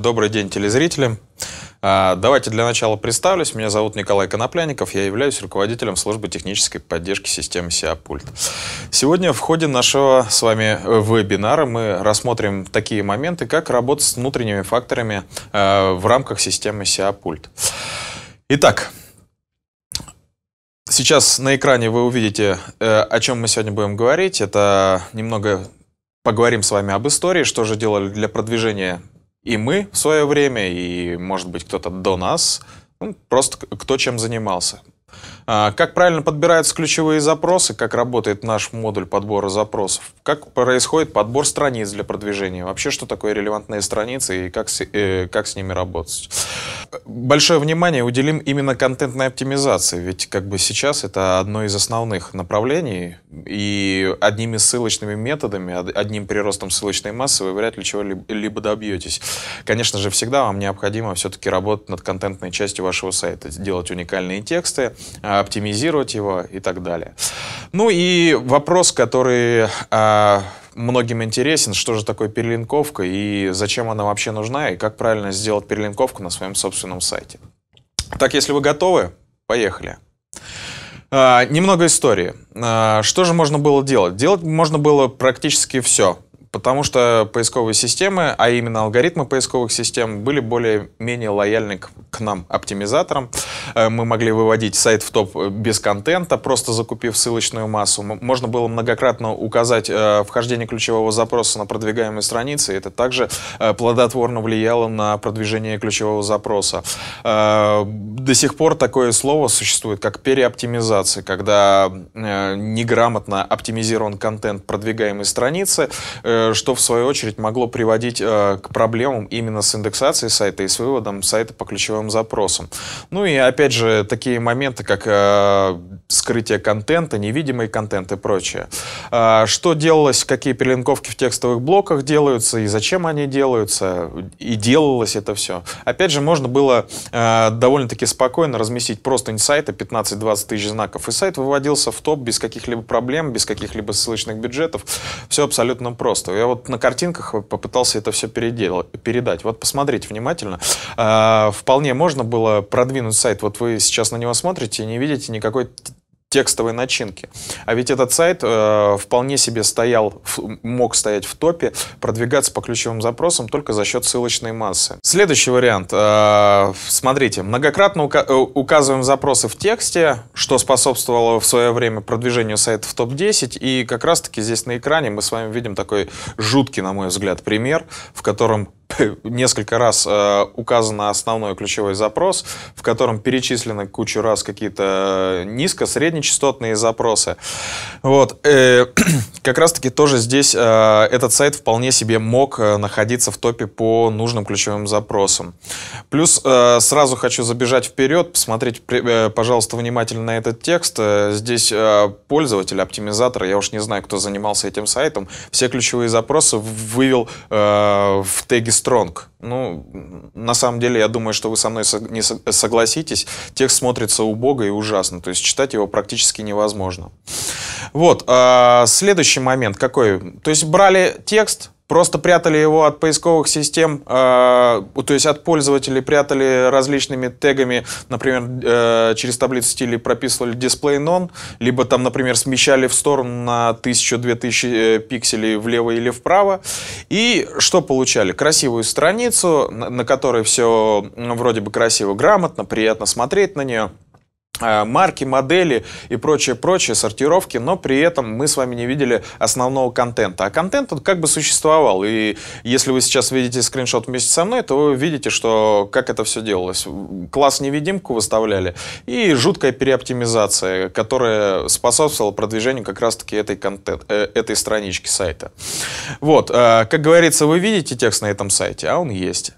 Добрый день телезрители. А, давайте для начала представлюсь. Меня зовут Николай Конопляников. Я являюсь руководителем службы технической поддержки системы Сиапульт. Сегодня в ходе нашего с вами э, вебинара мы рассмотрим такие моменты, как работать с внутренними факторами э, в рамках системы Сиапульт. Итак, Сейчас на экране вы увидите, э, о чем мы сегодня будем говорить. Это немного поговорим с вами об истории, что же делали для продвижения и мы в свое время, и, может быть, кто-то до нас, ну, просто кто чем занимался. А, как правильно подбираются ключевые запросы, как работает наш модуль подбора запросов, как происходит подбор страниц для продвижения, вообще что такое релевантные страницы и как с, э, как с ними работать. Большое внимание уделим именно контентной оптимизации, ведь как бы сейчас это одно из основных направлений, и одними ссылочными методами, одним приростом ссылочной массы вы вряд ли чего-либо добьетесь. Конечно же, всегда вам необходимо все-таки работать над контентной частью вашего сайта, делать уникальные тексты, а, оптимизировать его и так далее. Ну и вопрос, который а, многим интересен, что же такое перелинковка и зачем она вообще нужна, и как правильно сделать перелинковку на своем собственном сайте. Так, если вы готовы, поехали. А, немного истории. Что же можно было делать? Делать можно было практически все. Потому что поисковые системы, а именно алгоритмы поисковых систем, были более-менее лояльны к, к нам, оптимизаторам. Э, мы могли выводить сайт в топ э, без контента, просто закупив ссылочную массу. Можно было многократно указать э, вхождение ключевого запроса на продвигаемые страницы. Это также плодотворно влияло на продвижение ключевого запроса. До сих пор такое слово существует, как переоптимизация, когда неграмотно оптимизирован контент продвигаемой страницы, Э, что в свою очередь могло приводить э, к проблемам именно с индексацией сайта и с выводом сайта по ключевым запросам. Ну и опять же, такие моменты, как э, скрытие контента, невидимый контент и прочее. Что делалось, какие перелинковки в текстовых блоках делаются и зачем они делаются, и делалось это все. Опять же, можно было довольно-таки спокойно разместить просто инсайты 15-20 тысяч знаков, и сайт выводился в топ без каких-либо проблем, без каких-либо ссылочных бюджетов. Все абсолютно просто пространство. Я вот на картинках попытался это все передел... передать. Вот посмотрите внимательно. А, вполне можно было продвинуть сайт. Вот вы сейчас на него смотрите и не видите никакой текстовой начинки. А ведь этот сайт э, вполне себе стоял, мог стоять в топе, продвигаться по ключевым запросам только за счет ссылочной массы. Следующий вариант. Э, смотрите, многократно ука э, указываем запросы в тексте, что способствовало в свое время продвижению сайта в топ-10. И как раз-таки здесь на экране мы с вами видим такой жуткий, на мой взгляд, пример, в котором несколько раз э, указан основной ключевой запрос, в котором перечислены кучу раз какие-то э, низко-среднечастотные запросы. Вот. Э, как раз-таки тоже здесь э, этот сайт вполне себе мог э, находиться в топе по нужным ключевым запросам. Плюс э, сразу хочу забежать вперед, посмотреть, э, пожалуйста, внимательно на этот текст. Э, здесь э, пользователь, оптимизатор, я уж не знаю, кто занимался этим сайтом, все ключевые запросы вывел э, в теги Стронг. Ну, на самом деле, я думаю, что вы со мной не согласитесь. Текст смотрится убого и ужасно. То есть читать его практически невозможно. Вот. А, следующий момент какой? То есть брали текст, просто прятали его от поисковых систем, э, то есть от пользователей прятали различными тегами, например, э, через таблицу стилей прописывали display none, либо там, например, смещали в сторону на 1000-2000 э, пикселей влево или вправо. И что получали? Красивую страницу, на, на которой все вроде бы красиво, грамотно, приятно смотреть на нее. Э, марки, модели и прочее, прочее, сортировки, но при этом мы с вами не видели основного контента. А контент, он как бы существовал. И если вы сейчас видите скриншот вместе со мной, то вы видите, что как это все делалось. Класс-невидимку выставляли и жуткая переоптимизация, которая способствовала продвижению как раз-таки этой, контент, э, этой странички сайта. Вот, э, как говорится, вы видите текст на этом сайте, а он есть.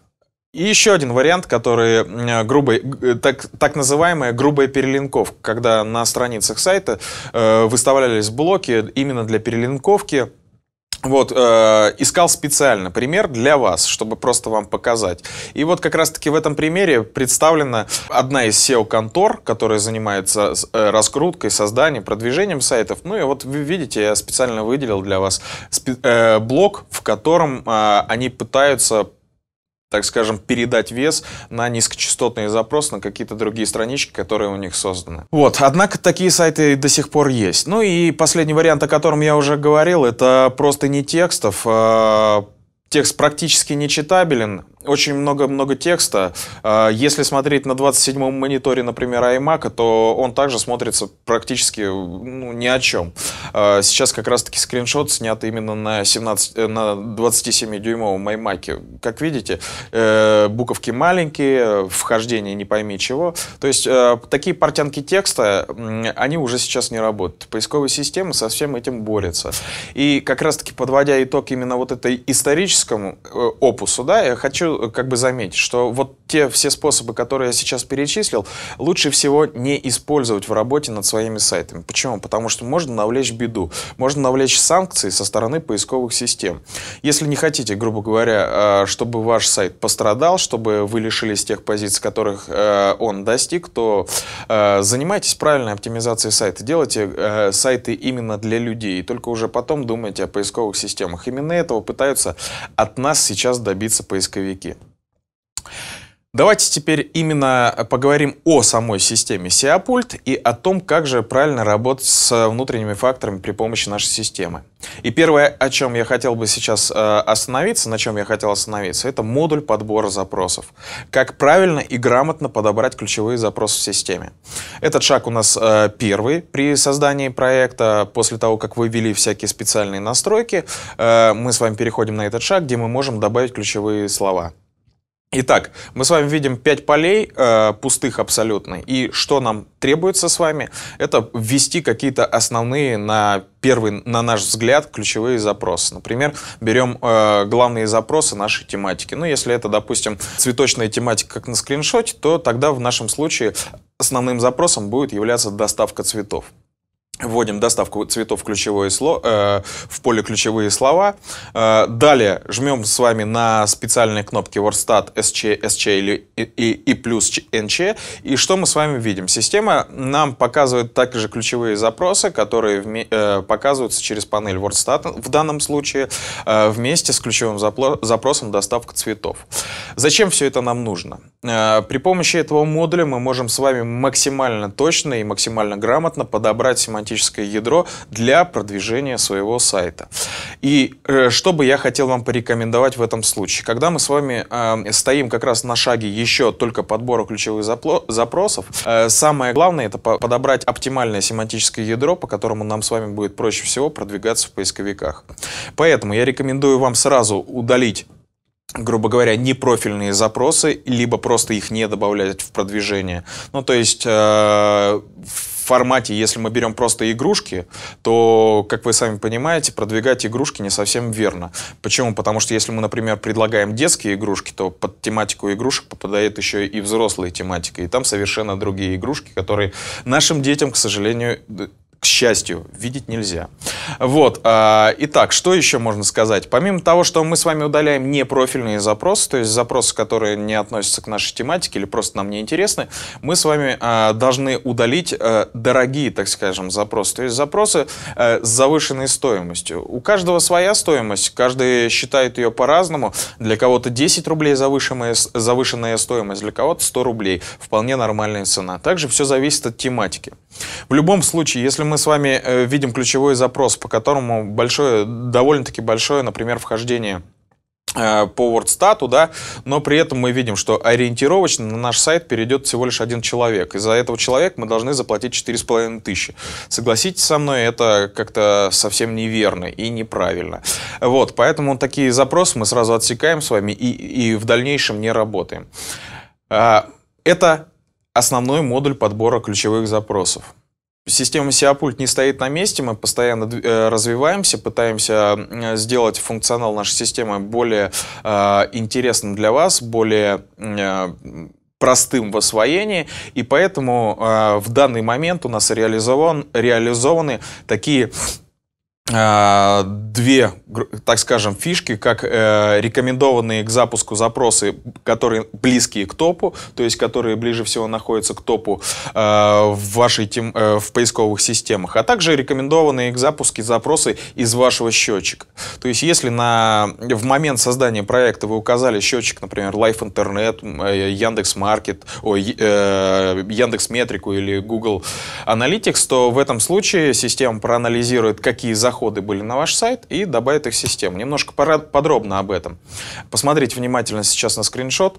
И еще один вариант, который э, грубый, э, так, так называемая грубая перелинковка, когда на страницах сайта э, выставлялись блоки именно для перелинковки. Вот, э, искал специально пример для вас, чтобы просто вам показать. И вот как раз-таки в этом примере представлена одна из SEO-контор, которая занимается э, раскруткой, созданием, продвижением сайтов. Ну и вот вы видите, я специально выделил для вас э, блок, в котором э, они пытаются так скажем, передать вес на низкочастотные запросы, на какие-то другие странички, которые у них созданы. Вот, однако такие сайты до сих пор есть. Ну и последний вариант, о котором я уже говорил, это просто не текстов, а текст практически нечитабелен, очень много-много текста. А, если смотреть на 27-м мониторе, например, iMac, то он также смотрится практически ну, ни о чем. А, сейчас как раз-таки скриншот снят именно на, 17, э, на 27-дюймовом iMac. Как видите, э, буковки маленькие, вхождение не пойми чего. То есть э, такие портянки текста, они уже сейчас не работают. Поисковая система со всем этим борется. И как раз-таки подводя итог именно вот этой историческому опусу, да, я хочу Э, как бы заметить, что вот те все способы, которые я сейчас перечислил, лучше всего не использовать в работе над своими сайтами. Почему? Потому что можно навлечь беду, можно навлечь санкции со стороны поисковых систем. Если не хотите, грубо говоря, э, чтобы ваш сайт пострадал, чтобы вы лишились тех позиций, которых э, он достиг, то занимайтесь правильной оптимизацией сайта. Делайте сайты именно для людей, и только уже потом думайте о поисковых системах. Именно этого пытаются от нас сейчас добиться поисковики. Америки. Давайте теперь именно поговорим о самой системе SEAPult и о том, как же правильно работать с э, внутренними факторами при помощи нашей системы. И первое, о чем я хотел бы сейчас э, остановиться, на чем я хотел остановиться, это модуль подбора запросов. Как правильно и грамотно подобрать ключевые запросы в системе. Этот шаг у нас э, первый при создании проекта. После того, как вы ввели всякие специальные настройки, мы с вами переходим на этот шаг, где мы можем добавить ключевые слова. Итак, мы с вами видим 5 полей, э, пустых абсолютно, и что нам требуется с вами, это ввести какие-то основные на первый, на наш взгляд, ключевые запросы. Например, берем э, главные запросы нашей тематики. Ну, если это, допустим, цветочная тематика, как на скриншоте, то тогда в нашем случае основным запросом будет являться доставка цветов. Вводим доставку цветов в ключевое слово э, в поле ключевые слова. Э, далее жмем с вами на специальные кнопки Wordstat, SC, SC или, и, и, и плюс NC. И что мы с вами видим? Система нам показывает также ключевые запросы, которые вме, э, показываются через панель Wordstat в данном случае э, вместе с ключевым запросом доставка цветов. Зачем все это нам нужно? Э, при помощи этого модуля мы можем с вами максимально точно и максимально грамотно подобрать семантические аналитическое ядро для продвижения своего сайта. И э, что бы я хотел вам порекомендовать в этом случае? Когда мы с вами э, стоим как раз на шаге еще только подбора ключевых запросов, э, самое главное это по подобрать оптимальное семантическое ядро, по которому нам с вами будет проще всего продвигаться в поисковиках. Поэтому я рекомендую вам сразу удалить грубо говоря, непрофильные запросы, либо просто их не добавлять в продвижение. Ну, то есть э, формате, если мы берем просто игрушки, то, как вы сами понимаете, продвигать игрушки не совсем верно. Почему? Потому что если мы, например, предлагаем детские игрушки, то под тематику игрушек попадает еще и взрослая тематика, и там совершенно другие игрушки, которые нашим детям, к сожалению, к счастью, видеть нельзя. Вот. А, итак, что еще можно сказать? Помимо того, что мы с вами удаляем непрофильные запросы, то есть запросы, которые не относятся к нашей тематике или просто нам не интересны, мы с вами а, должны удалить э, дорогие, так скажем, запросы, то есть запросы э, с завышенной стоимостью. У каждого своя стоимость, каждый считает ее по-разному. Для кого-то 10 рублей завышенная, завышенная стоимость, для кого-то 100 рублей. Вполне нормальная цена. Также все зависит от тематики. В любом случае, если мы мы с вами э, видим ключевой запрос, по которому большое, довольно-таки большое, например, вхождение э, по WordStat, да, но при этом мы видим, что ориентировочно на наш сайт перейдет всего лишь один человек. Из-за этого человека мы должны заплатить 4,5 тысячи. Согласитесь со мной, это как-то совсем неверно и неправильно. Вот, поэтому такие запросы мы сразу отсекаем с вами и, и в дальнейшем не работаем. А, это основной модуль подбора ключевых запросов. Система Сиапульт не стоит на месте, мы постоянно э, развиваемся, пытаемся сделать функционал нашей системы более э, интересным для вас, более э, простым в освоении, и поэтому э, в данный момент у нас реализован, реализованы такие а, две, так скажем, фишки, как э, рекомендованные к запуску запросы, которые близкие к топу, то есть которые ближе всего находятся к топу э, в вашей тем, э, в поисковых системах, а также рекомендованные к запуску запросы из вашего счетчика. То есть если на, в момент создания проекта вы указали счетчик, например, Life Internet, э, Яндекс Маркет, ой, э, Яндекс Метрику или Google Analytics, то в этом случае система проанализирует, какие заходы заходы были на ваш сайт и добавит их в систему. Немножко подробно об этом. Посмотрите внимательно сейчас на скриншот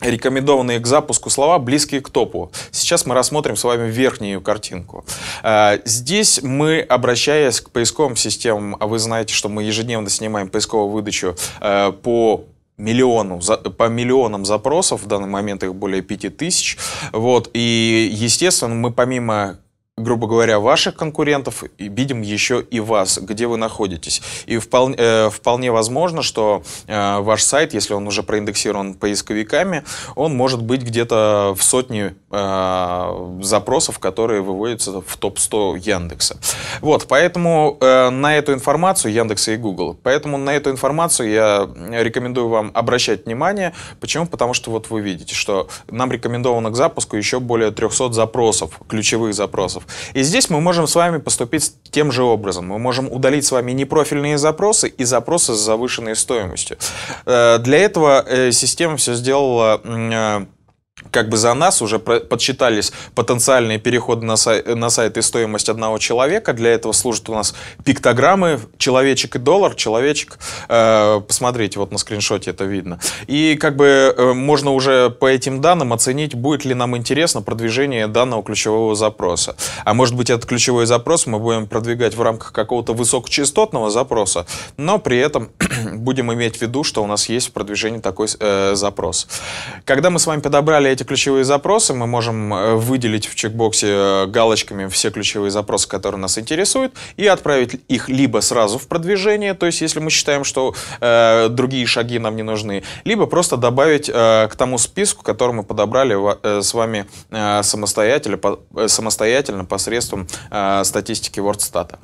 рекомендованные к запуску слова, близкие к топу. Сейчас мы рассмотрим с вами верхнюю картинку. А, здесь мы, обращаясь к поисковым системам, а вы знаете, что мы ежедневно снимаем поисковую выдачу а, по миллиону, по миллионам запросов, в данный момент их более 5000, вот, и, естественно, мы помимо грубо говоря, ваших конкурентов, и видим еще и вас, где вы находитесь. И вполне, э, вполне возможно, что э, ваш сайт, если он уже проиндексирован поисковиками, он может быть где-то в сотне э, запросов, которые выводятся в топ-100 Яндекса. Вот, поэтому э, на эту информацию Яндекса и Google, поэтому на эту информацию я рекомендую вам обращать внимание. Почему? Потому что вот вы видите, что нам рекомендовано к запуску еще более 300 запросов, ключевых запросов. И здесь мы можем с вами поступить тем же образом. Мы можем удалить с вами непрофильные запросы и запросы с завышенной стоимостью. Э, для этого э, система все сделала э, как бы за нас уже подсчитались потенциальные переходы на, сай, на сайт и стоимость одного человека. Для этого служат у нас пиктограммы «Человечек и доллар», «Человечек». Э, посмотрите, вот на скриншоте это видно. И как бы э, можно уже по этим данным оценить, будет ли нам интересно продвижение данного ключевого запроса. А может быть, этот ключевой запрос мы будем продвигать в рамках какого-то высокочастотного запроса, но при этом будем иметь в виду, что у нас есть в продвижении такой э, запрос. Когда мы с вами подобрали эти ключевые запросы мы можем э, выделить в чекбоксе э, галочками все ключевые запросы, которые нас интересуют, и отправить их либо сразу в продвижение, то есть если мы считаем, что э, другие шаги нам не нужны, либо просто добавить э, к тому списку, который мы подобрали э, с вами э, самостоятельно, по, э, самостоятельно посредством э, статистики WordStat.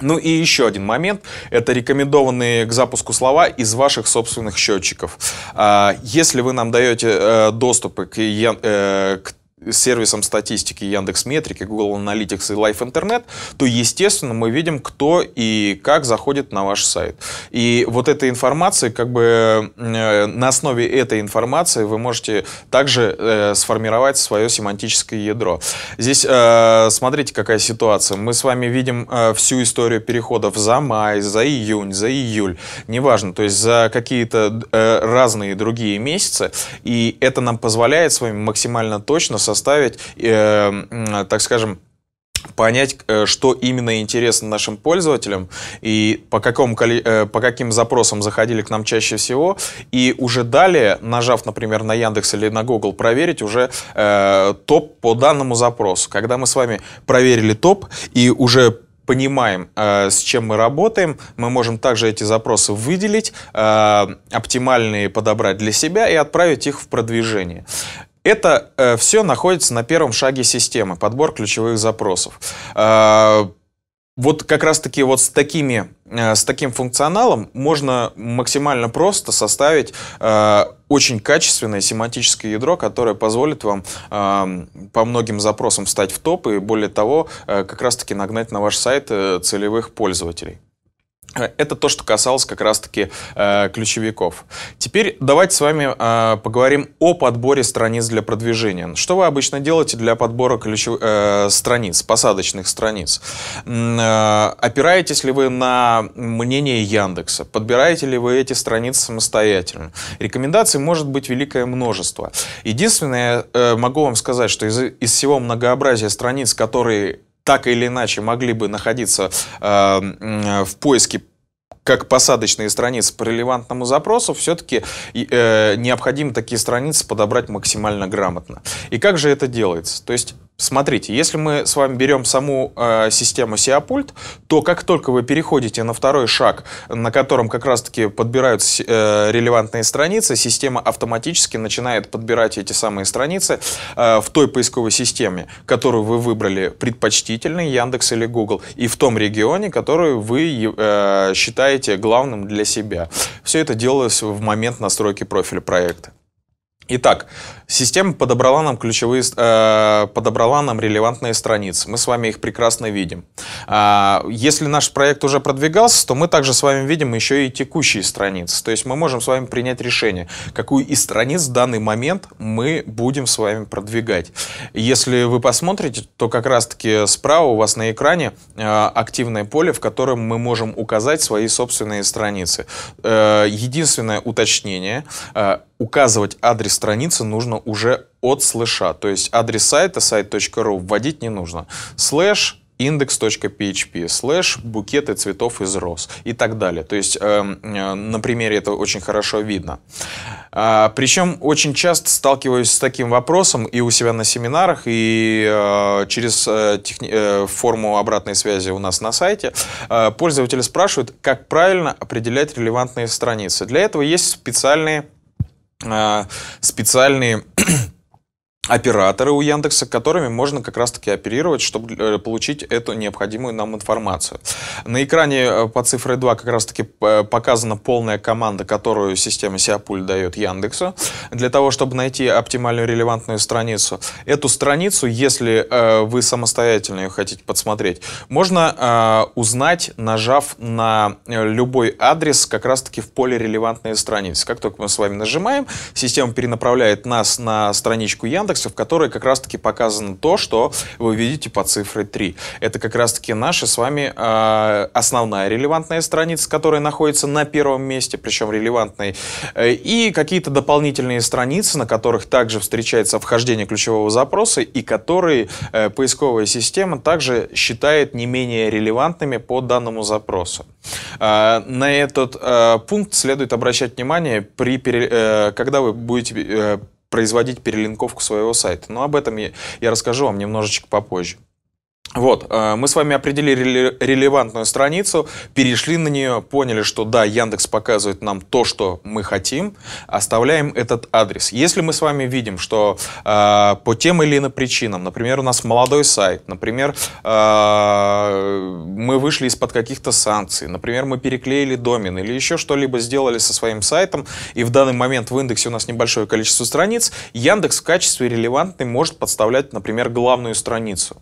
Ну и еще один момент – это рекомендованные к запуску слова из ваших собственных счетчиков. А, если вы нам даете э, доступ к, э, сервисом статистики Яндекс Метрики, Google Analytics и Life Internet, то, естественно, мы видим, кто и как заходит на ваш сайт. И вот эта информация, как бы э, на основе этой информации вы можете также э, сформировать свое семантическое ядро. Здесь э, смотрите, какая ситуация. Мы с вами видим э, всю историю переходов за май, за июнь, за июль, неважно, то есть за какие-то э, разные другие месяцы, и это нам позволяет с вами максимально точно создать составить, э, так скажем, понять, э, что именно интересно нашим пользователям и по, какому, э, по каким запросам заходили к нам чаще всего, и уже далее, нажав, например, на Яндекс или на Google, проверить уже э, топ по данному запросу. Когда мы с вами проверили топ и уже понимаем, э, с чем мы работаем, мы можем также эти запросы выделить, оптимальные подобрать для себя и отправить их в продвижение. Это э, все находится на первом шаге системы, подбор ключевых запросов. Э, вот как раз-таки вот с, такими, э, с таким функционалом можно максимально просто составить э, очень качественное семантическое ядро, которое позволит вам э, по многим запросам встать в топ и, более того, э, как раз-таки нагнать на ваш сайт э, целевых пользователей. Это то, что касалось как раз-таки э, ключевиков. Теперь давайте с вами э, поговорим о подборе страниц для продвижения. Что вы обычно делаете для подбора ключев... э, страниц, посадочных страниц? Э, опираетесь ли вы на мнение Яндекса? Подбираете ли вы эти страницы самостоятельно? Рекомендаций может быть великое множество. Единственное, э, могу вам сказать, что из, из всего многообразия страниц, которые так или иначе могли бы находиться э, в поиске как посадочные страницы по релевантному запросу, все-таки э, необходимо такие страницы подобрать максимально грамотно. И как же это делается? То есть Смотрите, если мы с вами берем саму э, систему SEO-пульт, то как только вы переходите на второй шаг, на котором как раз-таки подбираются э, релевантные страницы, система автоматически начинает подбирать эти самые страницы э, в той поисковой системе, которую вы выбрали предпочтительной, Яндекс или Google, и в том регионе, который вы э, считаете главным для себя. Все это делалось в момент настройки профиля проекта. Итак, система подобрала нам ключевые, э, подобрала нам релевантные страницы. Мы с вами их прекрасно видим. Э, если наш проект уже продвигался, то мы также с вами видим еще и текущие страницы. То есть мы можем с вами принять решение, какую из страниц в данный момент мы будем с вами продвигать. Если вы посмотрите, то как раз-таки справа у вас на экране э, активное поле, в котором мы можем указать свои собственные страницы. Э, единственное уточнение э, указывать адрес страницы нужно уже от слэша, то есть адрес сайта сайт.ру вводить не нужно. Слэш index.php, слэш букеты цветов из роз и так далее. То есть эм, э, на примере это очень хорошо видно. А, причем очень часто сталкиваюсь с таким вопросом и у себя на семинарах, и э, через э, техни- э, форму обратной связи у нас на сайте э, пользователи спрашивают, как правильно определять релевантные страницы. Для этого есть специальные Э, специальные операторы у Яндекса, которыми можно как раз-таки оперировать, чтобы э, получить эту необходимую нам информацию. На экране э, по цифре 2 как раз-таки э, показана полная команда, которую система Сиапуль дает Яндексу, для того, чтобы найти оптимальную релевантную страницу. Эту страницу, если вы самостоятельно ее хотите подсмотреть, можно узнать, нажав на любой адрес как раз-таки в поле «Релевантные страницы». Как только мы с вами нажимаем, система перенаправляет нас на страничку Яндекса, индексов, в которой как раз-таки показано то, что вы видите по цифре 3. Это как раз-таки наша с вами э, основная релевантная страница, которая находится на первом месте, причем релевантной, э, и какие-то дополнительные страницы, на которых также встречается вхождение ключевого запроса и которые э, поисковая система также считает не менее релевантными по данному запросу. Э, на этот э, пункт следует обращать внимание, при, э, когда вы будете э, производить перелинковку своего сайта. Но об этом я, я расскажу вам немножечко попозже. Вот, э, мы с вами определили релевантную страницу, перешли на нее, поняли, что да, Яндекс показывает нам то, что мы хотим, оставляем этот адрес. Если мы с вами видим, что э, по тем или иным причинам, например, у нас молодой сайт, например, э, мы вышли из-под каких-то санкций, например, мы переклеили домен или еще что-либо сделали со своим сайтом, и в данный момент в индексе у нас небольшое количество страниц, Яндекс в качестве релевантной может подставлять, например, главную страницу.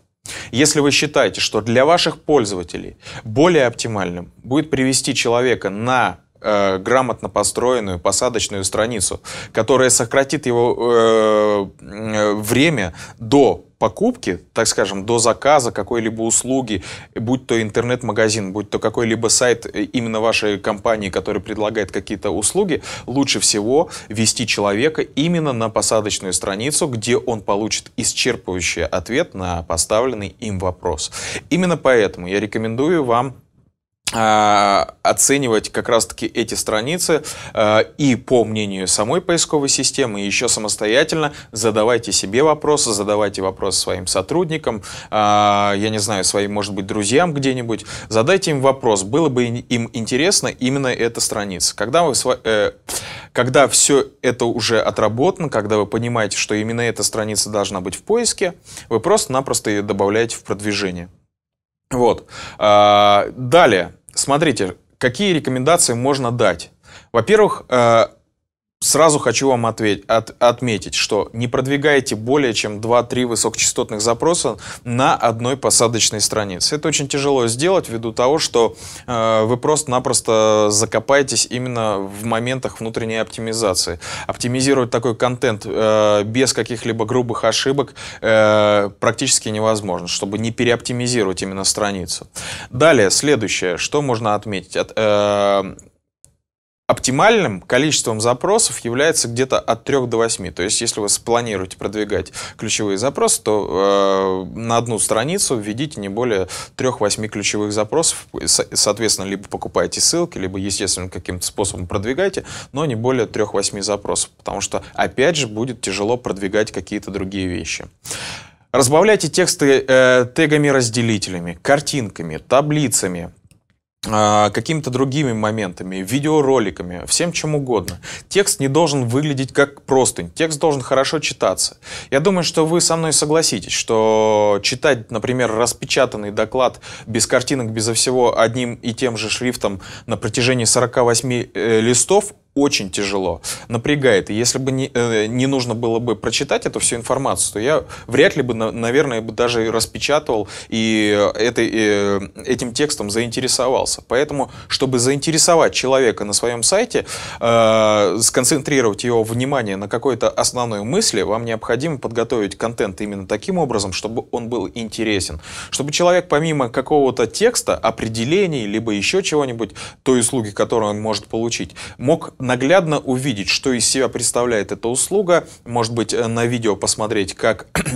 Если вы считаете, что для ваших пользователей более оптимальным будет привести человека на э, грамотно построенную посадочную страницу, которая сократит его э, время до покупки, так скажем, до заказа какой-либо услуги, будь то интернет-магазин, будь то какой-либо сайт э, именно вашей компании, который предлагает какие-то услуги, лучше всего вести человека именно на посадочную страницу, где он получит исчерпывающий ответ на поставленный им вопрос. Именно поэтому я рекомендую вам а, оценивать как раз-таки эти страницы а, и по мнению самой поисковой системы, и еще самостоятельно задавайте себе вопросы, задавайте вопросы своим сотрудникам, а, я не знаю, своим, может быть, друзьям где-нибудь, задайте им вопрос, было бы им интересно именно эта страница. Когда, вы, э, когда все это уже отработано, когда вы понимаете, что именно эта страница должна быть в поиске, вы просто-напросто ее добавляете в продвижение. Вот. Далее смотрите, какие рекомендации можно дать? Во-первых, э, Сразу хочу вам ответь, от, отметить, что не продвигайте более чем 2-3 высокочастотных запроса на одной посадочной странице. Это очень тяжело сделать ввиду того, что э, вы просто-напросто закопаетесь именно в моментах внутренней оптимизации. Оптимизировать такой контент э, без каких-либо грубых ошибок э, практически невозможно, чтобы не переоптимизировать именно страницу. Далее, следующее, что можно отметить. От, э, оптимальным количеством запросов является где-то от 3 до 8. То есть, если вы спланируете продвигать ключевые запросы, то э, на одну страницу введите не более 3-8 ключевых запросов. соответственно, либо покупаете ссылки, либо, естественно, каким-то способом продвигайте, но не более 3-8 запросов, потому что, опять же, будет тяжело продвигать какие-то другие вещи. Разбавляйте тексты э, тегами-разделителями, картинками, таблицами, а, какими-то другими моментами, видеороликами, всем чем угодно. Текст не должен выглядеть как простынь, текст должен хорошо читаться. Я думаю, что вы со мной согласитесь, что читать, например, распечатанный доклад без картинок, безо всего, одним и тем же шрифтом на протяжении 48 э, листов очень тяжело, напрягает. И если бы не, э, не нужно было бы прочитать эту всю информацию, то я вряд ли бы, на, наверное, бы даже распечатывал и э, этой, э, этим текстом заинтересовался. Поэтому, чтобы заинтересовать человека на своем сайте, э, сконцентрировать его внимание на какой-то основной мысли, вам необходимо подготовить контент именно таким образом, чтобы он был интересен. Чтобы человек помимо какого-то текста, определений, либо еще чего-нибудь, той услуги, которую он может получить, мог наглядно увидеть, что из себя представляет эта услуга. Может быть, э, на видео посмотреть, как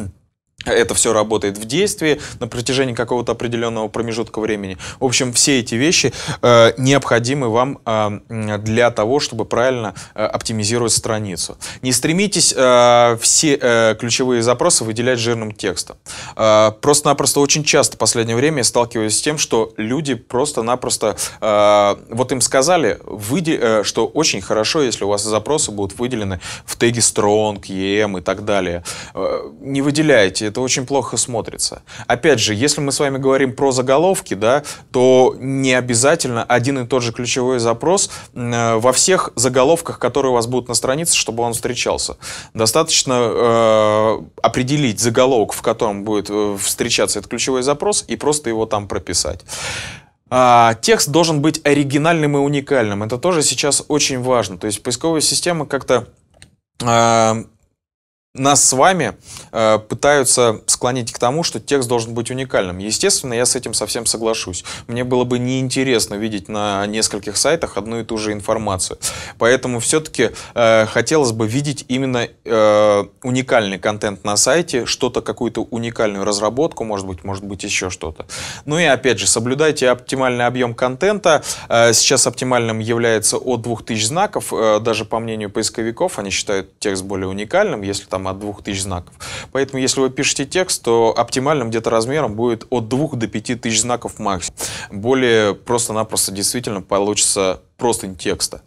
это все работает в действии на протяжении какого-то определенного промежутка времени. В общем, все эти вещи э, необходимы вам э, для того, чтобы правильно э, оптимизировать страницу. Не стремитесь э, все э, ключевые запросы выделять жирным текстом. Э, просто-напросто очень часто в последнее время я сталкиваюсь с тем, что люди просто-напросто, э, вот им сказали, выде э, что очень хорошо, если у вас запросы будут выделены в теге strong, em и так далее. Э, не выделяйте это очень плохо смотрится. Опять же, если мы с вами говорим про заголовки, да, то не обязательно один и тот же ключевой запрос э, во всех заголовках, которые у вас будут на странице, чтобы он встречался. Достаточно э, определить заголовок, в котором будет э, встречаться этот ключевой запрос, и просто его там прописать. А, текст должен быть оригинальным и уникальным. Это тоже сейчас очень важно. То есть поисковая система как-то э, нас с вами э, пытаются склонить к тому, что текст должен быть уникальным. Естественно, я с этим совсем соглашусь. Мне было бы неинтересно видеть на нескольких сайтах одну и ту же информацию. Поэтому все-таки э, хотелось бы видеть именно э, уникальный контент на сайте, что-то, какую-то уникальную разработку, может быть, может быть, еще что-то. Ну и опять же, соблюдайте оптимальный объем контента. Э, сейчас оптимальным является от 2000 знаков. Э, даже по мнению поисковиков, они считают текст более уникальным, если там там от 2000 знаков. Поэтому, если вы пишете текст, то оптимальным где-то размером будет от 2 до 5000 знаков максимум. Более просто-напросто действительно получится просто текста.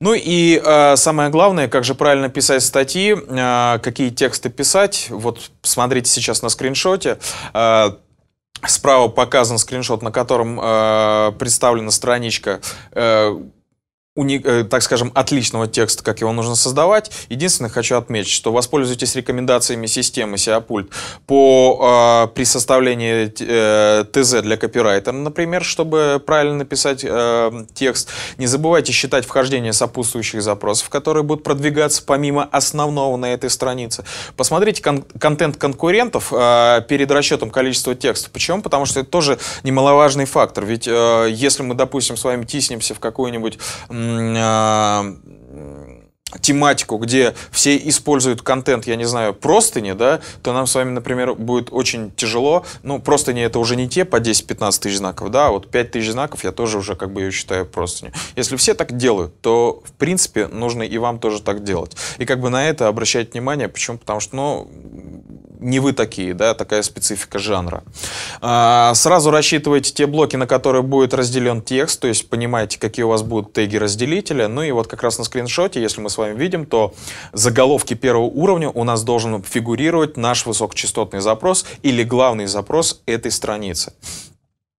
Ну и э, самое главное, как же правильно писать статьи, э, какие тексты писать. Вот смотрите сейчас на скриншоте. Э, Справа показан скриншот, на котором э, представлена страничка э, уник, э, так скажем, отличного текста, как его нужно создавать. Единственное, хочу отметить, что воспользуйтесь рекомендациями системы seo SEOPult по, э, при составлении э, ТЗ для копирайтера, например, чтобы правильно написать э, текст. Не забывайте считать вхождение сопутствующих запросов, которые будут продвигаться помимо основного на этой странице. Посмотрите кон контент конкурентов э, перед расчетом количества текста. Почему? Потому что это тоже немаловажный фактор. Ведь э, если мы, допустим, с вами тиснемся в какую-нибудь а, тематику, где все используют контент, я не знаю, простыни, да, то нам с вами, например, будет очень тяжело. Ну, простыни это уже не те по 10-15 тысяч знаков, да, а вот 5 тысяч знаков я тоже уже как бы ее считаю простынью. Если все так делают, то, в принципе, нужно и вам тоже так делать. И как бы на это обращать внимание. Почему? Потому что, ну, не вы такие, да, такая специфика жанра. А, сразу рассчитывайте те блоки, на которые будет разделен текст, то есть понимаете, какие у вас будут теги разделителя. Ну и вот как раз на скриншоте, если мы с вами видим, то заголовки первого уровня у нас должен фигурировать наш высокочастотный запрос или главный запрос этой страницы.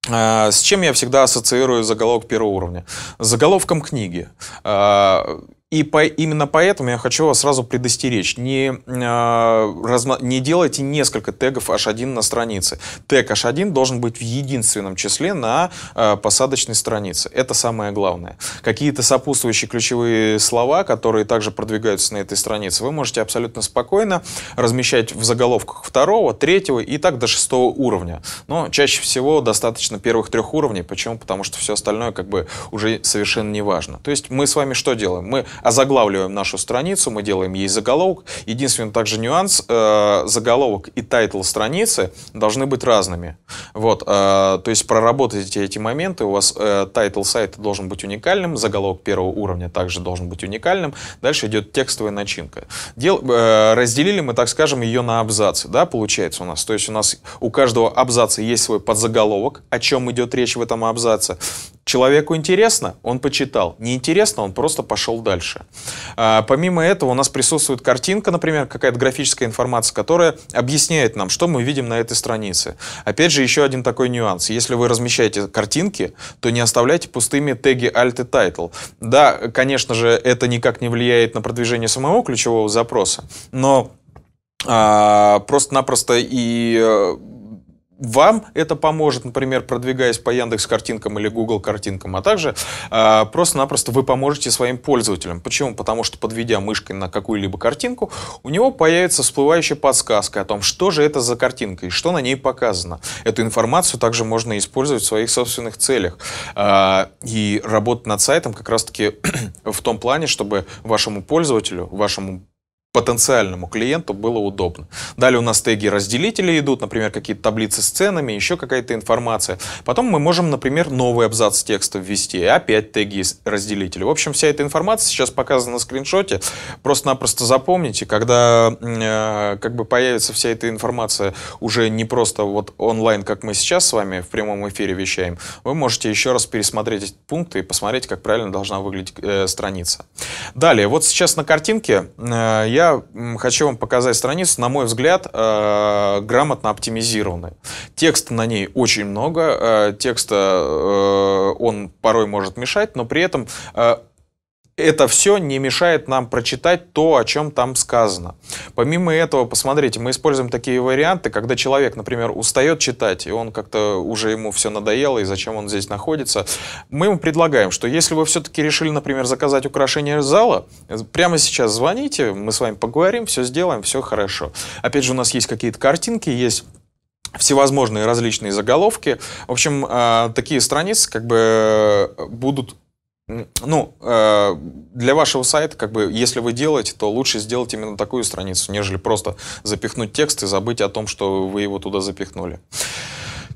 А, с чем я всегда ассоциирую заголовок первого уровня? С заголовком книги. А, и по, именно поэтому я хочу вас сразу предостеречь. Не, э, разма, не делайте несколько тегов H1 на странице. Тег H1 должен быть в единственном числе на э, посадочной странице. Это самое главное. Какие-то сопутствующие ключевые слова, которые также продвигаются на этой странице, вы можете абсолютно спокойно размещать в заголовках второго, третьего и так до шестого уровня. Но чаще всего достаточно первых трех уровней. Почему? Потому что все остальное как бы уже совершенно не важно. То есть мы с вами что делаем? Мы озаглавливаем нашу страницу, мы делаем ей заголовок. Единственный также нюанс, э, заголовок и тайтл страницы должны быть разными. Вот, э, то есть проработайте эти моменты, у вас э, тайтл сайта должен быть уникальным, заголовок первого уровня также должен быть уникальным, дальше идет текстовая начинка. Дел, э, разделили мы, так скажем, ее на абзацы, да, получается у нас. То есть у нас у каждого абзаца есть свой подзаголовок, о чем идет речь в этом абзаце. Человеку интересно, он почитал. Неинтересно, он просто пошел дальше. А, помимо этого у нас присутствует картинка, например, какая-то графическая информация, которая объясняет нам, что мы видим на этой странице. Опять же, еще один такой нюанс. Если вы размещаете картинки, то не оставляйте пустыми теги alt и title. Да, конечно же, это никак не влияет на продвижение самого ключевого запроса, но а, просто-напросто и э, вам это поможет, например, продвигаясь по Яндекс картинкам или Google картинкам, а также э, просто-напросто вы поможете своим пользователям. Почему? Потому что подведя мышкой на какую-либо картинку, у него появится всплывающая подсказка о том, что же это за картинка и что на ней показано. Эту информацию также можно использовать в своих собственных целях. Э, и работать над сайтом как раз-таки в том плане, чтобы вашему пользователю, вашему потенциальному клиенту было удобно. Далее у нас теги разделителей идут, например, какие-то таблицы с ценами, еще какая-то информация. Потом мы можем, например, новый абзац текста ввести, и опять теги разделителей. В общем, вся эта информация сейчас показана на скриншоте. Просто-напросто запомните, когда э, как бы появится вся эта информация уже не просто вот онлайн, как мы сейчас с вами в прямом эфире вещаем, вы можете еще раз пересмотреть эти пункты и посмотреть, как правильно должна выглядеть э, страница. Далее, вот сейчас на картинке э, я хочу вам показать страницу, на мой взгляд, э, грамотно оптимизированной. Текста на ней очень много, э, текста он порой может мешать, но при этом это все не мешает нам прочитать то, о чем там сказано. Помимо этого, посмотрите, мы используем такие варианты, когда человек, например, устает читать, и он как-то уже ему все надоело, и зачем он здесь находится. Мы ему предлагаем, что если вы все-таки решили, например, заказать украшение зала, прямо сейчас звоните, мы с вами поговорим, все сделаем, все хорошо. Опять же, у нас есть какие-то картинки, есть всевозможные различные заголовки. В общем, а, такие страницы как бы будут ну, э, для вашего сайта, как бы, если вы делаете, то лучше сделать именно такую страницу, нежели просто запихнуть текст и забыть о том, что вы его туда запихнули.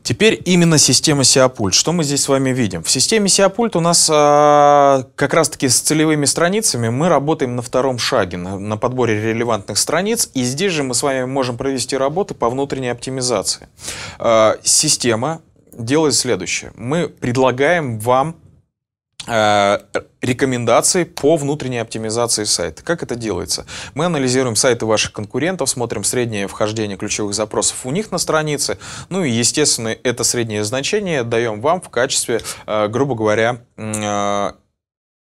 Теперь именно система SEO-пульт. Что мы здесь с вами видим? В системе SEO-пульт у нас э, как раз-таки с целевыми страницами мы работаем на втором шаге, на, на подборе релевантных страниц, и здесь же мы с вами можем провести работы по внутренней оптимизации. Э, система делает следующее. Мы предлагаем вам Э, рекомендации по внутренней оптимизации сайта. Как это делается? Мы анализируем сайты ваших конкурентов, смотрим среднее вхождение ключевых запросов у них на странице, ну и, естественно, это среднее значение даем вам в качестве, э, грубо говоря, э,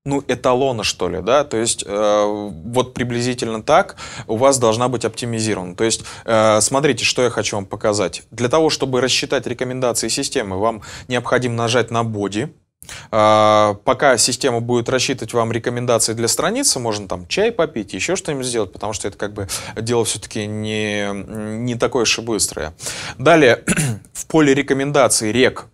ну, эталона, что ли, да, то есть э, вот приблизительно так у вас должна быть оптимизирована. То есть э, смотрите, что я хочу вам показать. Для того, чтобы рассчитать рекомендации системы, вам необходимо нажать на боди, а, пока система будет рассчитывать вам рекомендации для страницы, можно там чай попить, еще что-нибудь сделать, потому что это как бы дело все-таки не, не такое же быстрое. Далее, в поле рекомендаций рек.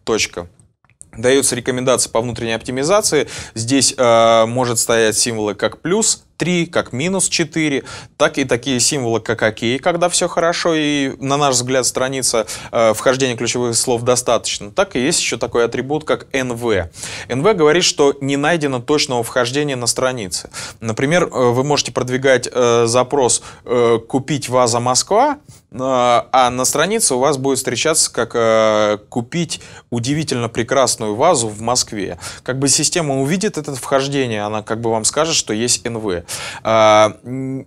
Даются рекомендации по внутренней оптимизации. Здесь э, может стоять символы как плюс, 3, как минус 4, так и такие символы, как окей, когда все хорошо, и, на наш взгляд, страница э, вхождения ключевых слов достаточно, так и есть еще такой атрибут, как NV. NV говорит, что не найдено точного вхождения на странице. Например, э, вы можете продвигать э, запрос э, «Купить ваза Москва», э, а на странице у вас будет встречаться как э, купить удивительно прекрасную вазу в Москве. Как бы система увидит это вхождение, она как бы вам скажет, что есть НВ. А,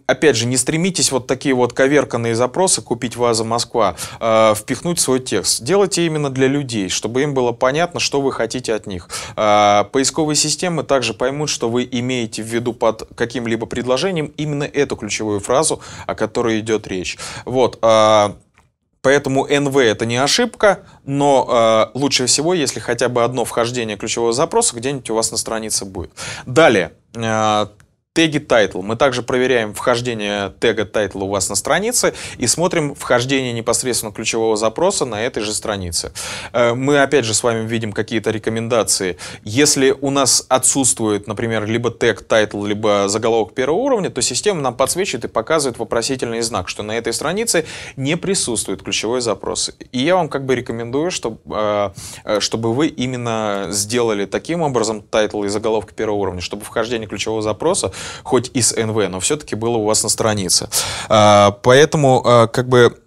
опять же, не стремитесь вот такие вот коверканные запросы «Купить ваза Москва», а, впихнуть свой текст. Делайте именно для людей, чтобы им было понятно, что вы хотите от них. А, поисковые системы также поймут, что вы имеете в виду под каким-либо предложением именно эту ключевую фразу, о которой идет речь. Вот. Поэтому НВ это не ошибка, но э, лучше всего, если хотя бы одно вхождение ключевого запроса где-нибудь у вас на странице будет. Далее, э, теги title. Мы также проверяем вхождение тега title у вас на странице и смотрим вхождение непосредственно ключевого запроса на этой же странице. Э, мы опять же с вами видим какие-то рекомендации. Если у нас отсутствует, например, либо тег title, либо заголовок первого уровня, то система нам подсвечивает и показывает вопросительный знак, что на этой странице не присутствует ключевой запрос. И я вам как бы рекомендую, чтобы, э, э, чтобы вы именно сделали таким образом тайтл и заголовок первого уровня, чтобы вхождение ключевого запроса хоть и с НВ, но все-таки было у вас на странице. А, поэтому а, как бы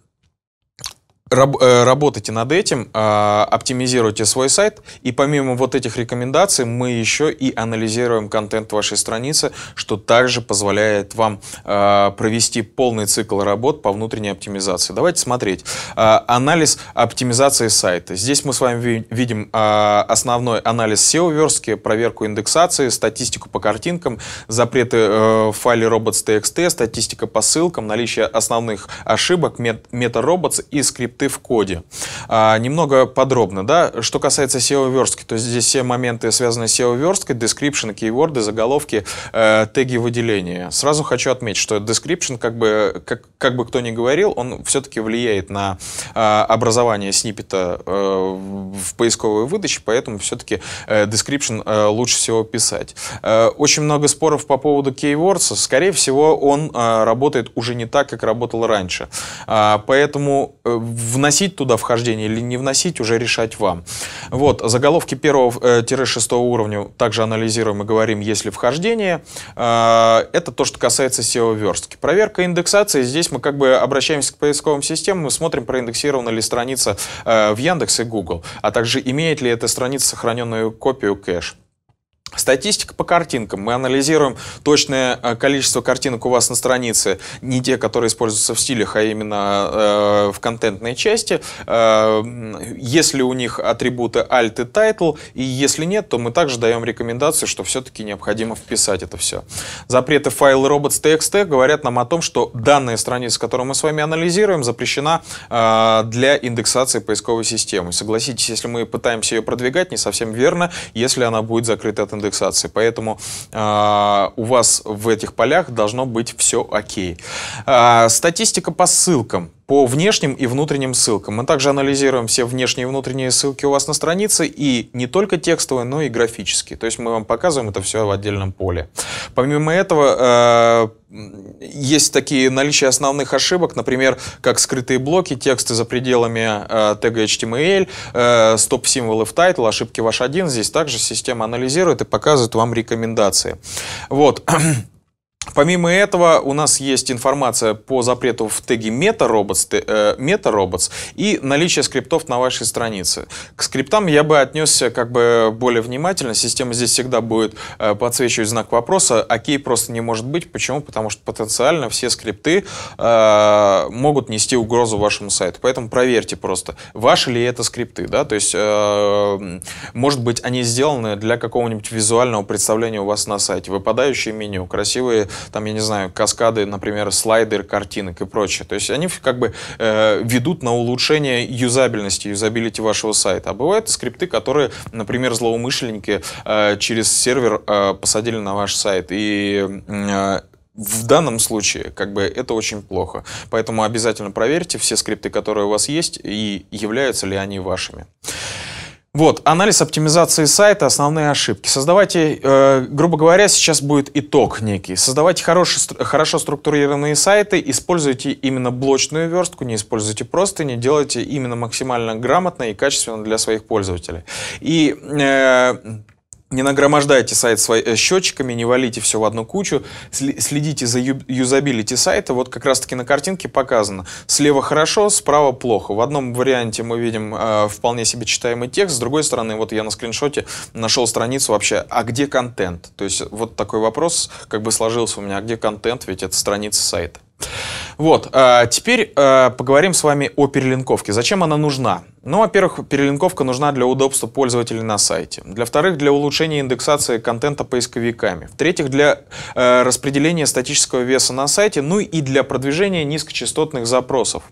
Раб, э, работайте над этим, а, оптимизируйте свой сайт. И помимо вот этих рекомендаций, мы еще и анализируем контент вашей страницы, что также позволяет вам а, провести полный цикл работ по внутренней оптимизации. Давайте смотреть. А, анализ оптимизации сайта. Здесь мы с вами видим основной анализ SEO-верстки, проверку индексации, статистику по картинкам, запреты э, в файле robots.txt, статистика по ссылкам, наличие основных ошибок, мета MetaRobots и скрипт ты в коде. А, немного подробно, да, что касается SEO-верстки, то здесь все моменты связаны с SEO-версткой, description, кейворды, заголовки, э, теги выделения. Сразу хочу отметить, что description, как бы, как, как бы кто ни говорил, он все-таки влияет на э, образование сниппета э, в поисковой выдаче, поэтому все-таки э, description э, лучше всего писать. Э, очень много споров по поводу keywords. Скорее всего, он э, работает уже не так, как работал раньше. Э, поэтому э, вносить туда вхождение или не вносить, уже решать вам. Вот, заголовки 1-6 э, уровня также анализируем и говорим, есть ли вхождение. Э, это то, что касается SEO-верстки. Проверка индексации. Здесь мы как бы обращаемся к поисковым системам и смотрим, проиндексирована ли страница э, в Яндекс и Google, а также имеет ли эта страница сохраненную копию кэш. Статистика по картинкам. Мы анализируем точное э, количество картинок у вас на странице, не те, которые используются в стилях, а именно э, в контентной части. Э, если у них атрибуты alt и title, и если нет, то мы также даем рекомендацию, что все-таки необходимо вписать это все. Запреты файл robots.txt говорят нам о том, что данная страница, которую мы с вами анализируем, запрещена э, для индексации поисковой системы. Согласитесь, если мы пытаемся ее продвигать, не совсем верно, если она будет закрыта от индексации. Поэтому э, у вас в этих полях должно быть все окей. Э, статистика по ссылкам по внешним и внутренним ссылкам. Мы также анализируем все внешние и внутренние ссылки у вас на странице, и не только текстовые, но и графические. То есть мы вам показываем это все в отдельном поле. Помимо этого, э, есть такие наличие основных ошибок, например, как скрытые блоки, тексты за пределами э, тега HTML, эм э, стоп-символы в тайтл, ошибки ваш один. Здесь также система анализирует и показывает вам рекомендации. Вот. Помимо этого, у нас есть информация по запрету в теге MetaRobots, э, MetaRobots и наличие скриптов на вашей странице. К скриптам я бы отнесся как бы более внимательно. Система здесь всегда будет э, подсвечивать знак вопроса. Окей просто не может быть. Почему? Потому что потенциально все скрипты э, могут нести угрозу вашему сайту. Поэтому проверьте просто, ваши ли это скрипты. Да? То есть, э, может быть, они сделаны для какого-нибудь визуального представления у вас на сайте. Выпадающее меню, красивые там, я не знаю, каскады, например, слайдер картинок и прочее. То есть они как бы э, ведут на улучшение юзабельности, юзабилити вашего сайта. А бывают скрипты, которые, например, злоумышленники э, через сервер э, посадили на ваш сайт и э, в данном случае, как бы, это очень плохо. Поэтому обязательно проверьте все скрипты, которые у вас есть, и являются ли они вашими. Вот, анализ оптимизации сайта, основные ошибки. Создавайте, э, грубо говоря, сейчас будет итог некий. Создавайте хорошие, хорошо структурированные сайты, используйте именно блочную верстку, не используйте просто, не делайте именно максимально грамотно и качественно для своих пользователей. И э, не нагромождайте сайт свои, э, счетчиками, не валите все в одну кучу, следите за юзабилити сайта. Вот как раз-таки на картинке показано. Слева хорошо, справа плохо. В одном варианте мы видим э, вполне себе читаемый текст, с другой стороны, вот я на скриншоте нашел страницу вообще, а где контент? То есть вот такой вопрос как бы сложился у меня, а где контент, ведь это страница сайта. Вот, а, теперь а, поговорим с вами о перелинковке. Зачем она нужна? Ну, во-первых, перелинковка нужна для удобства пользователей на сайте. Для вторых, для улучшения индексации контента поисковиками. В-третьих, для э, распределения статического веса на сайте, ну и для продвижения низкочастотных запросов.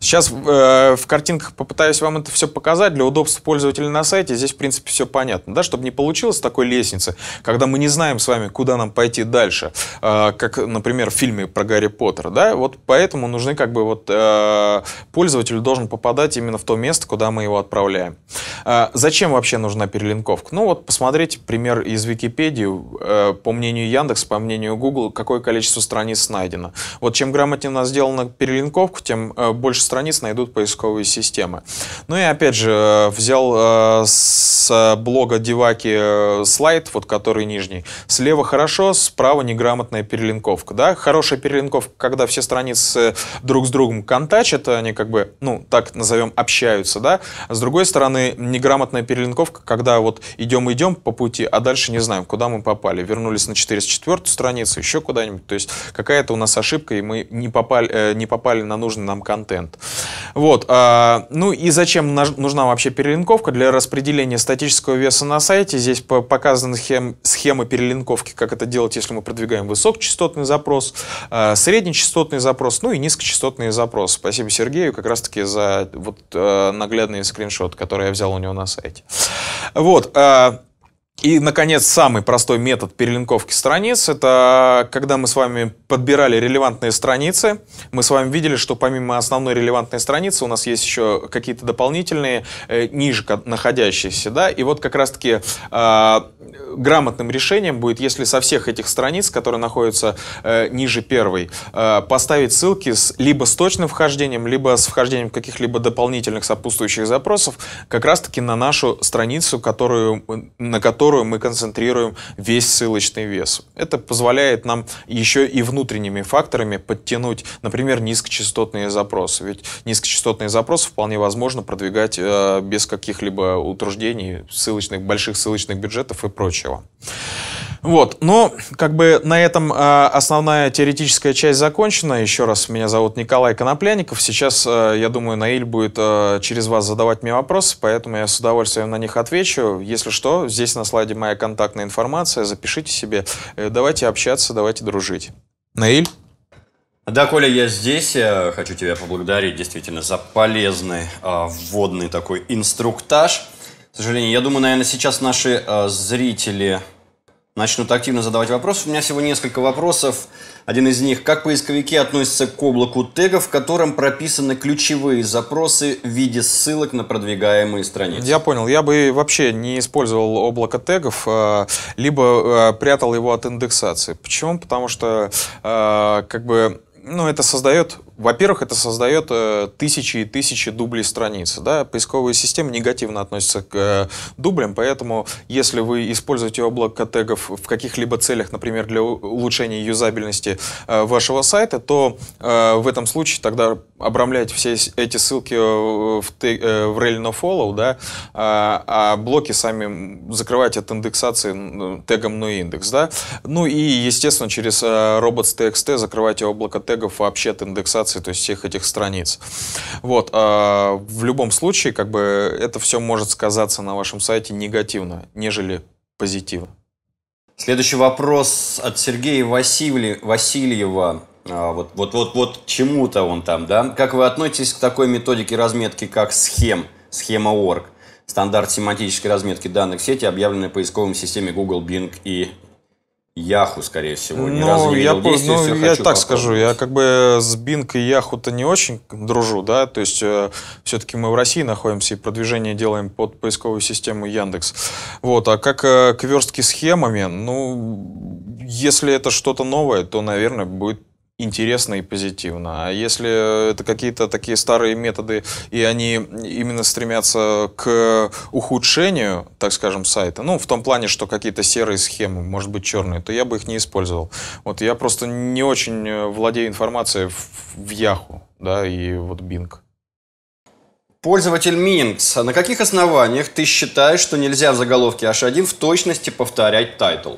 Сейчас э, в картинках попытаюсь вам это все показать для удобства пользователя на сайте. Здесь, в принципе, все понятно, да, чтобы не получилось такой лестницы, когда мы не знаем с вами, куда нам пойти дальше, э, как, например, в фильме про Гарри Поттера, да. Вот поэтому нужны как бы вот э, пользователь должен попадать именно в то место, куда мы его отправляем. Э, зачем вообще нужна перелинковка? Ну вот посмотрите пример из Википедии. Э, по мнению Яндекс, по мнению Google, какое количество страниц найдено. Вот чем грамотнее у нас сделана перелинковка, тем э, больше страниц найдут поисковые системы. Ну и опять же, э, взял э, с блога Деваки э, слайд, вот который нижний. Слева хорошо, справа неграмотная перелинковка. Да? Хорошая перелинковка, когда все страницы друг с другом контачат, они как бы, ну, так назовем, общаются, да? с другой стороны, неграмотная перелинковка, когда вот идем-идем по пути, а дальше не знаем, куда мы попали. Вернулись на 404 страницу, еще куда-нибудь. То есть какая-то у нас ошибка, и мы не попали, не попали на нужный нам канал контент. Вот. А, ну и зачем нужна вообще перелинковка? Для распределения статического веса на сайте здесь показаны схем, схемы перелинковки, как это делать, если мы продвигаем высокочастотный запрос, а, среднечастотный запрос, ну и низкочастотный запрос. Спасибо Сергею как раз-таки за вот а, наглядный скриншот, который я взял у него на сайте. Вот. И, наконец, самый простой метод перелинковки страниц – это а, когда мы с вами подбирали релевантные страницы, мы с вами видели, что помимо основной релевантной страницы у нас есть еще какие-то дополнительные, э, ниже находящиеся. Да? И вот как раз-таки э, грамотным решением будет, если со всех этих страниц, которые находятся э, ниже первой, э, поставить ссылки с, либо с точным вхождением, либо с вхождением каких-либо дополнительных сопутствующих запросов как раз-таки на нашу страницу, которую, на которую которую мы концентрируем весь ссылочный вес. Это позволяет нам еще и внутренними факторами подтянуть, например, низкочастотные запросы. Ведь низкочастотные запросы вполне возможно продвигать э, без каких-либо утруждений, ссылочных, больших ссылочных бюджетов и прочего. Вот, но как бы на этом э, основная теоретическая часть закончена. Еще раз, меня зовут Николай Конопляников. Сейчас, э, я думаю, Наиль будет э, через вас задавать мне вопросы, поэтому я с удовольствием на них отвечу. Если что, здесь на слайде моя контактная информация, запишите себе. Э, давайте общаться, давайте дружить. Наиль? Да, Коля, я здесь. Я хочу тебя поблагодарить действительно за полезный э, вводный такой инструктаж. К сожалению, я думаю, наверное, сейчас наши э, зрители начнут активно задавать вопросы. У меня всего несколько вопросов. Один из них. Как поисковики относятся к облаку тегов, в котором прописаны ключевые запросы в виде ссылок на продвигаемые страницы? Я понял. Я бы вообще не использовал облако тегов, а, либо а, прятал его от индексации. Почему? Потому что а, как бы ну, это создает во-первых, это создает э, тысячи и тысячи дублей страниц, Да? Поисковая система негативно относится к э, дублям, поэтому если вы используете облако тегов в каких-либо целях, например, для улучшения юзабельности э, вашего сайта, то в этом случае тогда обрамлять все эти ссылки в, в rel no follow, да? а, а блоки сами закрывать от индексации ну, тегом no ну index. Да? Ну и, естественно, через robots.txt закрывать облако тегов вообще от индексации локаций, то есть всех этих страниц. Вот. А в любом случае, как бы это все может сказаться на вашем сайте негативно, нежели позитивно. Следующий вопрос от Сергея Василь... Васильева. А, вот, вот, вот, вот чему-то он там, да? Как вы относитесь к такой методике разметки, как схем, схема схема.org? Стандарт семантической разметки данных сети, объявленной поисковым системе Google, Bing и Яху, скорее всего, не ну, развили. Я, по, ну, я, я так скажу, я как бы э, с Бинг и Яху-то не очень дружу, да, то есть э, все-таки мы в России находимся и продвижение делаем под поисковую систему Яндекс. Вот, а как э, к верстке схемами, ну, если это что-то новое, то, наверное, будет интересно и позитивно. А если это какие-то такие старые методы, и они именно стремятся к ухудшению, так скажем, сайта, ну, в том плане, что какие-то серые схемы, может быть, черные, то я бы их не использовал. Вот я просто не очень владею информацией в Яху, да, и вот Bing. Пользователь Минкс, на каких основаниях ты считаешь, что нельзя в заголовке H1 в точности повторять тайтл?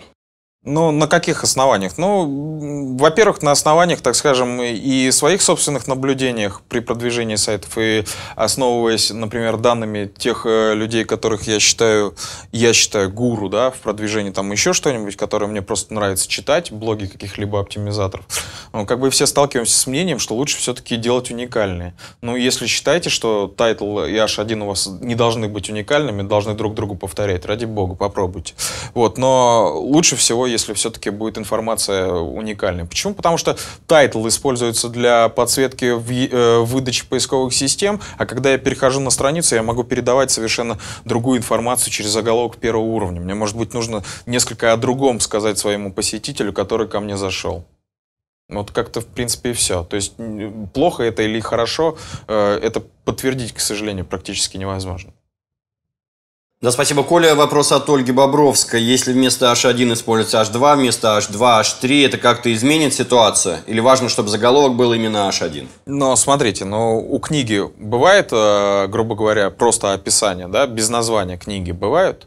Ну, на каких основаниях? Ну, во-первых, на основаниях, так скажем, и своих собственных наблюдениях при продвижении сайтов, и основываясь, например, данными тех э, людей, которых я считаю, я считаю гуру, да, в продвижении там еще что-нибудь, которое мне просто нравится читать, блоги каких-либо оптимизаторов. Ну, как бы все сталкиваемся с мнением, что лучше все-таки делать уникальные. Ну, если считаете, что тайтл и H1 у вас не должны быть уникальными, должны друг другу повторять, ради бога, попробуйте. Вот, но лучше всего если все-таки будет информация уникальная, Почему? Потому что тайтл используется для подсветки в, э, выдачи поисковых систем, а когда я перехожу на страницу, я могу передавать совершенно другую информацию через заголовок первого уровня. Мне, может быть, нужно несколько о другом сказать своему посетителю, который ко мне зашел. Вот как-то, в принципе, и все. То есть плохо это или хорошо, э, это подтвердить, к сожалению, практически невозможно. Да, спасибо, Коля. Вопрос от Ольги Бобровской. Если вместо H1 используется H2, вместо H2 H3, это как-то изменит ситуацию? Или важно, чтобы заголовок был именно H1? Но смотрите, но ну, у книги бывает, э, грубо говоря, просто описание, да, без названия книги бывают.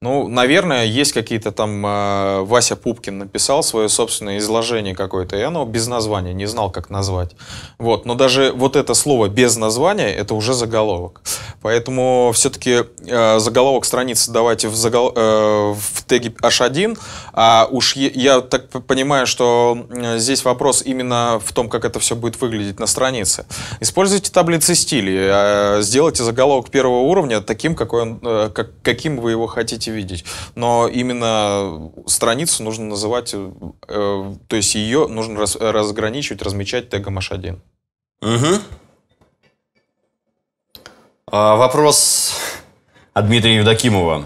Ну, наверное, есть какие-то там... Э, Вася Пупкин написал свое собственное изложение какое-то, и оно без названия, не знал, как назвать. Вот, но даже вот это слово «без названия» — это уже заголовок. Поэтому все-таки э, заголовок страницы давайте в, загол... э, в теге H1. А уж е... я так понимаю, что здесь вопрос именно в том, как это все будет выглядеть на странице. Используйте таблицы стилей. Э, а, сделайте заголовок первого уровня таким, какой он, э, как, каким вы его хотите видеть. Но именно страницу нужно называть, э, то есть ее нужно раз, разграничивать, размечать тегом H1. Угу. А, вопрос от Дмитрия Евдокимова.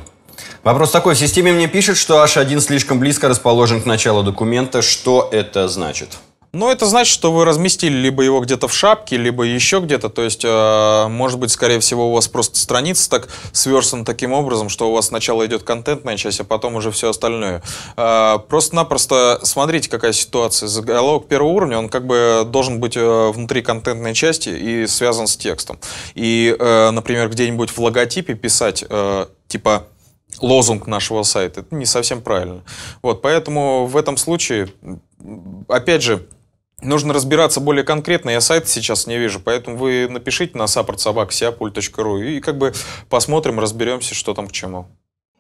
Вопрос такой. В системе мне пишет, что H1 слишком близко расположен к началу документа. Что это значит? Ну, это значит, что вы разместили либо его где-то в шапке, либо еще где-то. То есть, э, может быть, скорее всего, у вас просто страница так сверстана таким образом, что у вас сначала идет контентная часть, а потом уже все остальное. Э, Просто-напросто смотрите, какая ситуация. Заголовок первого уровня, он как бы должен быть э, внутри контентной части и связан с текстом. И, э, например, где-нибудь в логотипе писать, э, типа, лозунг нашего сайта. Это не совсем правильно. Вот, поэтому в этом случае, опять же, Нужно разбираться более конкретно, я сайт сейчас не вижу, поэтому вы напишите на supportsobakasiapul.ru и как бы посмотрим, разберемся, что там к чему.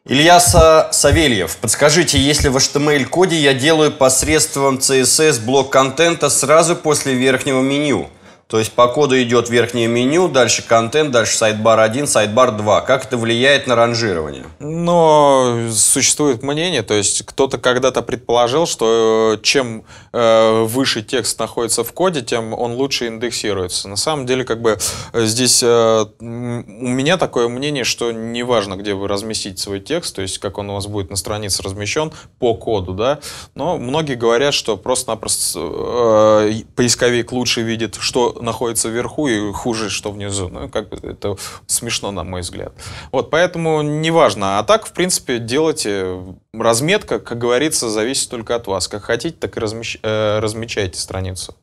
Ильяса Савельев, подскажите, если в HTML-коде эм я делаю посредством CSS блок контента сразу после верхнего меню, то есть по коду идет верхнее меню, дальше контент, дальше сайт-бар 1, сайт-бар 2. Как это влияет на ранжирование? Но существует мнение, то есть кто-то когда-то предположил, что э, чем э, выше текст находится в коде, тем он лучше индексируется. На самом деле, как бы э, здесь у меня такое мнение, что не важно, где вы разместите свой текст, то есть как он у вас будет на странице размещен по коду, да, но многие говорят, что просто-напросто поисковик лучше видит, что находится вверху и хуже, что внизу. Ну, как бы это смешно, на мой взгляд. Вот, поэтому неважно. А так, в принципе, делайте разметка, как говорится, зависит только от вас. Как хотите, так и размещ... э, размечайте страницу.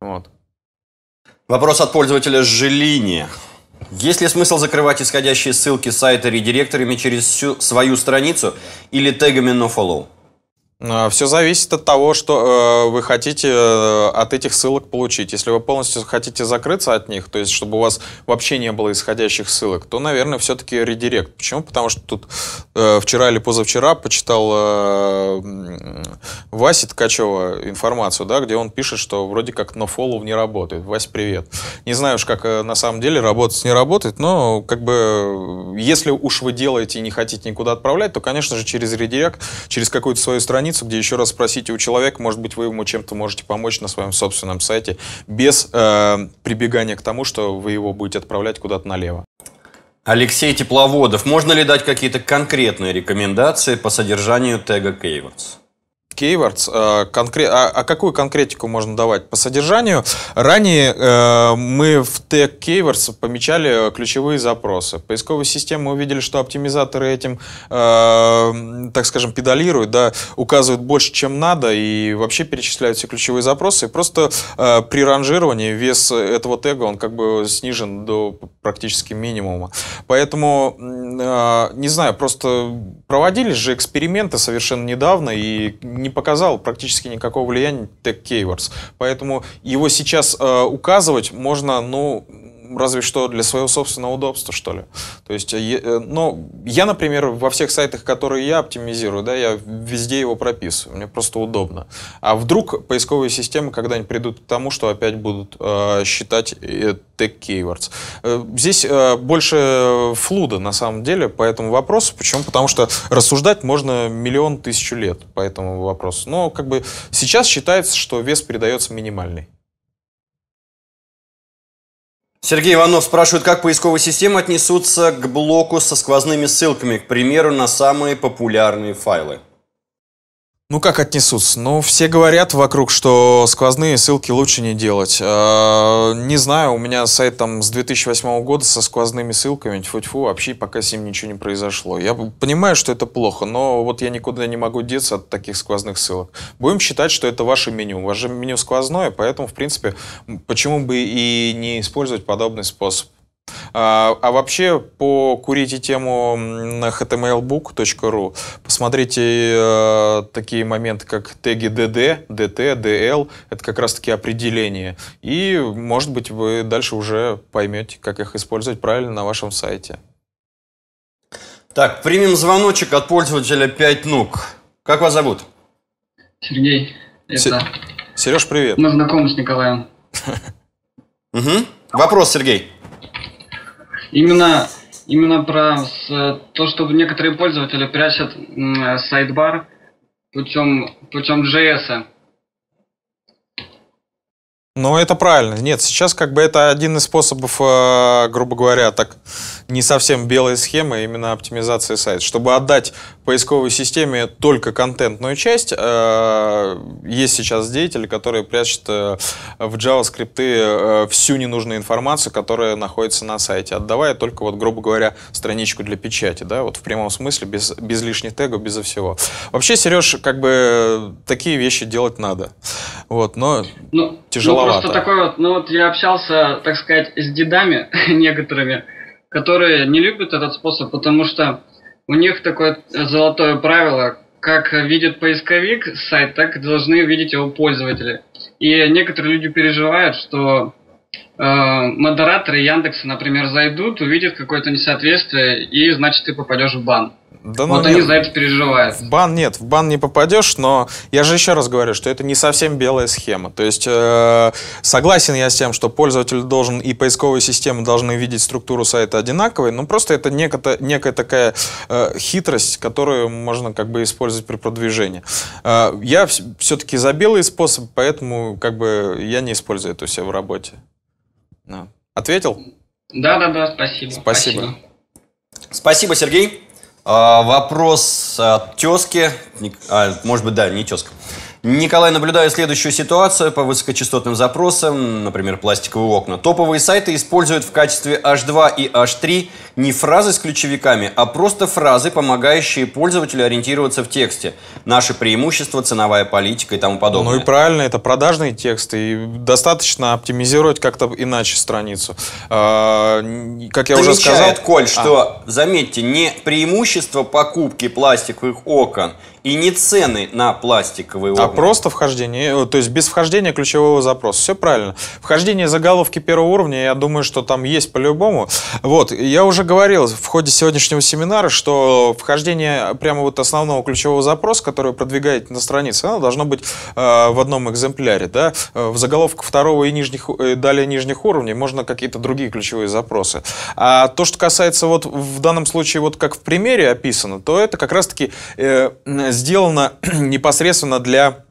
Вот. Вопрос от пользователя Желини. Есть ли смысл закрывать исходящие ссылки сайта редиректорами через всю свою страницу или тегами nofollow? А, Все зависит от того, что э, вы хотите э, от этих ссылок получить. Если вы полностью хотите закрыться от них, то есть чтобы у вас вообще не было исходящих ссылок, то, наверное, все-таки редирект. Почему? Потому что тут э, вчера или позавчера почитал э, Васи Ткачева информацию, да, где он пишет, что вроде как на follow не работает. Вася, привет. Не знаю уж, как э, на самом деле работать не работает, но как бы э, если уж вы делаете и не хотите никуда отправлять, то, конечно же, через редирект, через какую-то свою страницу страницу, где еще раз спросите у человека, может быть, вы ему чем-то можете помочь на своем собственном сайте, без э, прибегания к тому, что вы его будете отправлять куда-то налево. Алексей Тепловодов, можно ли дать какие-то конкретные рекомендации по содержанию тега Keywords? Keywords. Э, а, а какую конкретику можно давать? По содержанию. Ранее э, мы в тег Keywords помечали ключевые запросы. Поисковые системы увидели, что оптимизаторы этим, э, так скажем, педалируют, да, указывают больше, чем надо, и вообще перечисляют все ключевые запросы. просто при ранжировании вес этого тега, он как бы снижен до практически минимума. Поэтому, не знаю, просто проводились же эксперименты совершенно недавно, и не не показал практически никакого влияния Tech Keywords. Поэтому его сейчас э, указывать можно, ну, разве что для своего собственного удобства, что ли. То есть, ну, я, например, во всех сайтах, которые я оптимизирую, да, я везде его прописываю, мне просто удобно. А вдруг поисковые системы когда-нибудь придут к тому, что опять будут э, считать тег э, tag keywords. здесь э, больше флуда, на самом деле, по этому вопросу. Почему? Потому что рассуждать можно миллион тысячу лет по этому вопросу. Но как бы сейчас считается, что вес передается минимальный. Сергей Иванов спрашивает, как поисковые системы отнесутся к блоку со сквозными ссылками, к примеру, на самые популярные файлы. Ну, как отнесутся? Ну, все говорят вокруг, что сквозные ссылки лучше не делать. А, не знаю, у меня сайт там с 2008 года со сквозными ссылками, тьфу-тьфу, вообще пока с ним ничего не произошло. Я понимаю, что это плохо, но вот я никуда не могу деться от таких сквозных ссылок. Будем считать, что это ваше меню. Ваше меню сквозное, поэтому, в принципе, почему бы и не использовать подобный способ. А, а вообще, покурите тему на htmlbook.ru, посмотрите э, такие моменты, как теги DD, DT, DL, это как раз-таки определение. И, может быть, вы дальше уже поймете, как их использовать правильно на вашем сайте. Так, примем звоночек от пользователя 5 нук. Как вас зовут? Сергей. Это... Сереж, привет. Мы знакомы с Николаем. Вопрос, Сергей. Именно, именно про то, что некоторые пользователи прячут сайдбар путем, путем JS. Ну, это правильно. Нет, сейчас как бы это один из способов, э, грубо говоря, так не совсем белой схемы, именно оптимизации сайта. Чтобы отдать поисковой системе только контентную часть. А, есть сейчас деятели, которые прячут э, в JavaScript э, всю ненужную информацию, которая находится на сайте, отдавая только, вот, грубо говоря, страничку для печати, да, вот в прямом смысле, без, без лишних тегов, безо всего. Вообще, Сереж, как бы такие вещи делать надо. Вот, но ну, тяжеловато. Ну, просто такой вот, ну вот я общался, так сказать, с дедами некоторыми, которые не любят этот способ, потому что у них такое золотое правило, как видит поисковик сайт, так должны видеть его пользователи. И некоторые люди переживают, что э, модераторы Яндекса, например, зайдут, увидят какое-то несоответствие, и значит ты попадешь в бан. Да, вот ну, они нет. за это переживают. В бан нет, в бан не попадешь, но я же еще раз говорю, что это не совсем белая схема. То есть э, согласен я с тем, что пользователь должен и поисковые системы должны видеть структуру сайта одинаковой, но просто это некая, некая такая э, хитрость, которую можно как бы использовать при продвижении. Э, я все-таки за белый способ, поэтому как бы я не использую это у себя в работе. Ответил? Да, да, да, спасибо. Спасибо. Спасибо, спасибо Сергей. А, вопрос от тезки. А, может быть, да, не тезка. Николай, наблюдая следующую ситуацию по высокочастотным запросам, например, пластиковые окна, топовые сайты используют в качестве H2 и H3 не фразы с ключевиками, а просто фразы, помогающие пользователю ориентироваться в тексте. Наши преимущества, ценовая политика и тому подобное. Ну и правильно, это продажные тексты, и достаточно оптимизировать как-то иначе страницу. А, как я уже сказал... Коль, а. что, а. заметьте, не преимущество покупки пластиковых окон и не цены на пластиковые окна. А просто вхождение, э, то есть без вхождения ключевого запроса. Все правильно. Вхождение заголовки первого уровня, я думаю, что там есть по-любому. Вот, я уже говорил в ходе сегодняшнего семинара, что вхождение прямо вот основного ключевого запроса, который продвигаете на странице, оно должно быть э, в одном экземпляре, да, э, в заголовках второго и нижних, и э, далее нижних уровней можно какие-то другие ключевые запросы. А то, что касается вот в данном случае, вот как в примере описано, то это как раз-таки э, сделано непосредственно для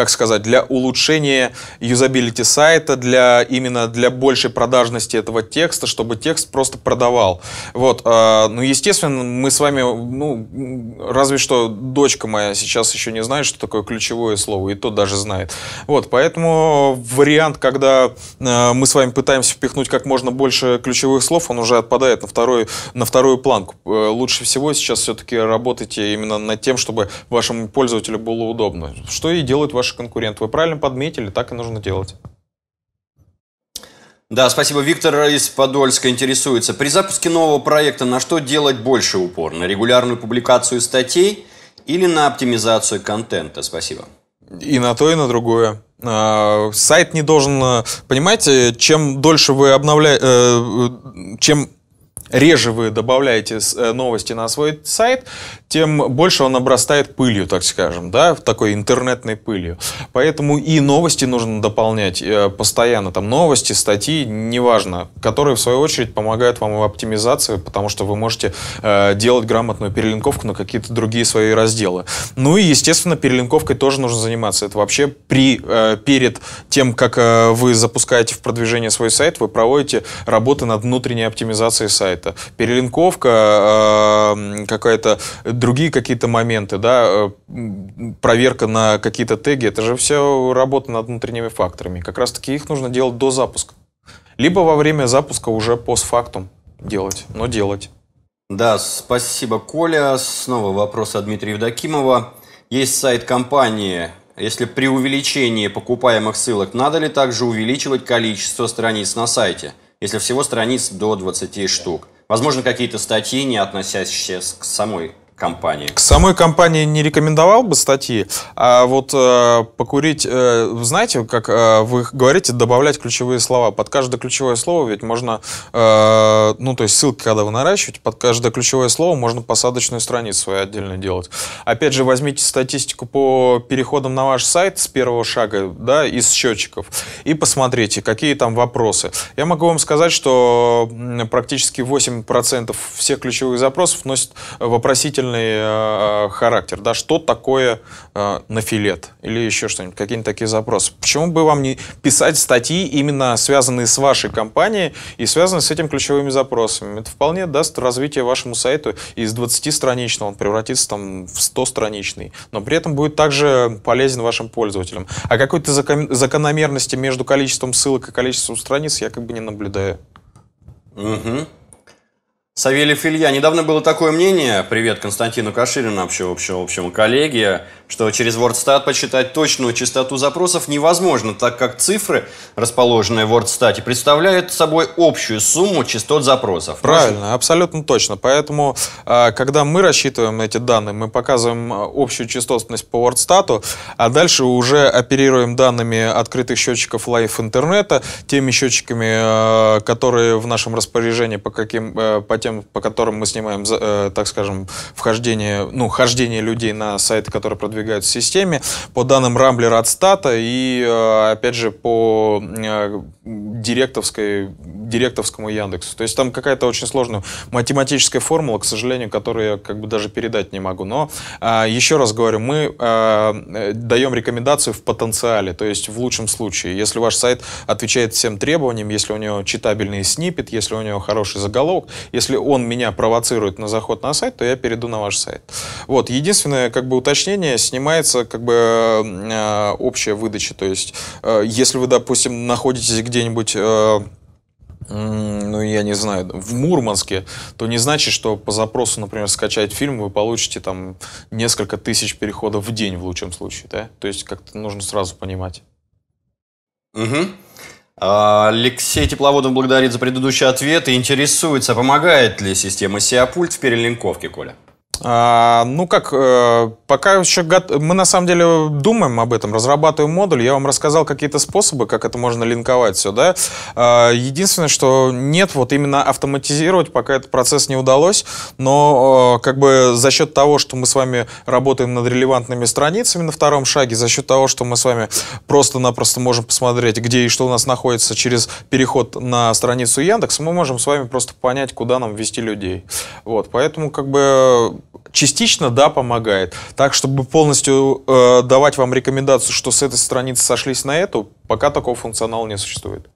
как сказать, для улучшения юзабилити сайта, для именно для большей продажности этого текста, чтобы текст просто продавал. Вот, а, ну, естественно, мы с вами, ну, разве что дочка моя сейчас еще не знает, что такое ключевое слово, и то даже знает. Вот, поэтому вариант, когда а, мы с вами пытаемся впихнуть как можно больше ключевых слов, он уже отпадает на, второй, на вторую планку. Э, лучше всего сейчас все-таки работайте именно над тем, чтобы вашему пользователю было удобно, что и делают ваши дальше конкурент. Вы правильно подметили, так и нужно делать. Да, спасибо. Виктор из Подольска интересуется. При запуске нового проекта на что делать больше упор? На регулярную публикацию статей или на оптимизацию контента? Спасибо. И на то, и на другое. А, сайт не должен... Э, понимаете, чем дольше вы обновляете... Э, э, чем реже вы добавляете новости на свой сайт, тем больше он обрастает пылью, так скажем, да, такой интернетной пылью. Поэтому и новости нужно дополнять э, постоянно, там новости, статьи, неважно, которые в свою очередь помогают вам в оптимизации, потому что вы можете э, делать грамотную перелинковку на какие-то другие свои разделы. Ну и, естественно, перелинковкой тоже нужно заниматься. Это вообще при, э, перед тем, как э, вы запускаете в продвижение свой сайт, вы проводите работы над внутренней оптимизацией сайта. Перелинковка, э, какая-то другие какие-то моменты, да, э, проверка на какие-то теги, это же все работа над внутренними факторами. Как раз-таки их нужно делать до запуска. Либо во время запуска уже постфактум делать, но делать. Да, спасибо, Коля. Снова вопрос от Дмитрия Евдокимова. Есть сайт компании. Если при увеличении покупаемых ссылок, надо ли также увеличивать количество страниц на сайте? Если всего страниц до 20 штук. Возможно, какие-то статьи, не относящиеся к самой компании? К самой компании не рекомендовал бы статьи, а вот э, покурить, э, знаете, как э, вы говорите, добавлять ключевые слова. Под каждое ключевое слово ведь можно, э, ну то есть ссылки, когда вы наращиваете, под каждое ключевое слово можно посадочную страницу свою отдельно делать. Опять же, возьмите статистику по переходам на ваш сайт с первого шага, да, из счетчиков, и посмотрите, какие там вопросы. Я могу вам сказать, что практически 8% всех ключевых запросов носят вопросительные профессиональный э, э, характер, да, что такое э, на филет или еще что-нибудь, какие-нибудь такие запросы. Почему бы вам не писать статьи, именно связанные с вашей компанией и связанные с этим ключевыми запросами? Это вполне даст развитие вашему сайту, из 20-страничного он превратится там в 100-страничный, но при этом будет также полезен вашим пользователям. А какой-то закономерности между количеством ссылок и количеством страниц я как бы не наблюдаю. Угу. Савельев Илья. Недавно было такое мнение, привет Константину Каширину, общему, общему, общему коллеге, что через WordStat посчитать точную частоту запросов невозможно, так как цифры, расположенные в WordStat, представляют собой общую сумму частот запросов. Правильно, Можно? абсолютно точно. Поэтому, а, когда мы рассчитываем эти данные, мы показываем а, общую частотность по WordStat, а дальше уже оперируем данными открытых счетчиков Live интернета, теми счетчиками, а, которые в нашем распоряжении по, каким, э, по тем тем, по которым мы снимаем, э, так скажем, вхождение, ну, хождение людей на сайты, которые продвигаются в системе, по данным Рамблера от стата и, э, опять же, по э, директовской, директовскому Яндексу. То есть там какая-то очень сложная математическая формула, к сожалению, которую я как бы даже передать не могу. Но еще раз говорю, мы даем рекомендацию в потенциале, то есть в лучшем случае. Если ваш сайт отвечает всем требованиям, если у него читабельный снипет, если у него хороший заголовок, если если он меня провоцирует на заход на сайт, то я перейду на ваш сайт. Вот, единственное, как бы, уточнение, снимается, как бы, э, общая выдача, то есть, э, если вы, допустим, находитесь где-нибудь... Э, ну, я не знаю, в Мурманске, то не значит, что по запросу, например, скачать фильм, вы получите там несколько тысяч переходов в день в лучшем случае, да? То есть как-то нужно сразу понимать. Угу. Алексей Тепловодов благодарит за предыдущий ответ и интересуется, помогает ли система SEO-пульт в перелинковке, Коля? А, ну как, э, пока еще гот... мы на самом деле думаем об этом, разрабатываем модуль. Я вам рассказал какие-то способы, как это можно линковать сюда. А, единственное, что нет, вот именно автоматизировать пока этот процесс не удалось, но э, как бы за счет того, что мы с вами работаем над релевантными страницами на втором шаге, за счет того, что мы с вами просто-напросто можем посмотреть, где и что у нас находится через переход на страницу Яндекс, мы можем с вами просто понять, куда нам вести людей. Вот, поэтому как бы частично, да, помогает. Так, чтобы полностью э, давать вам рекомендацию, что с этой страницы сошлись на эту, пока такого функционала не существует.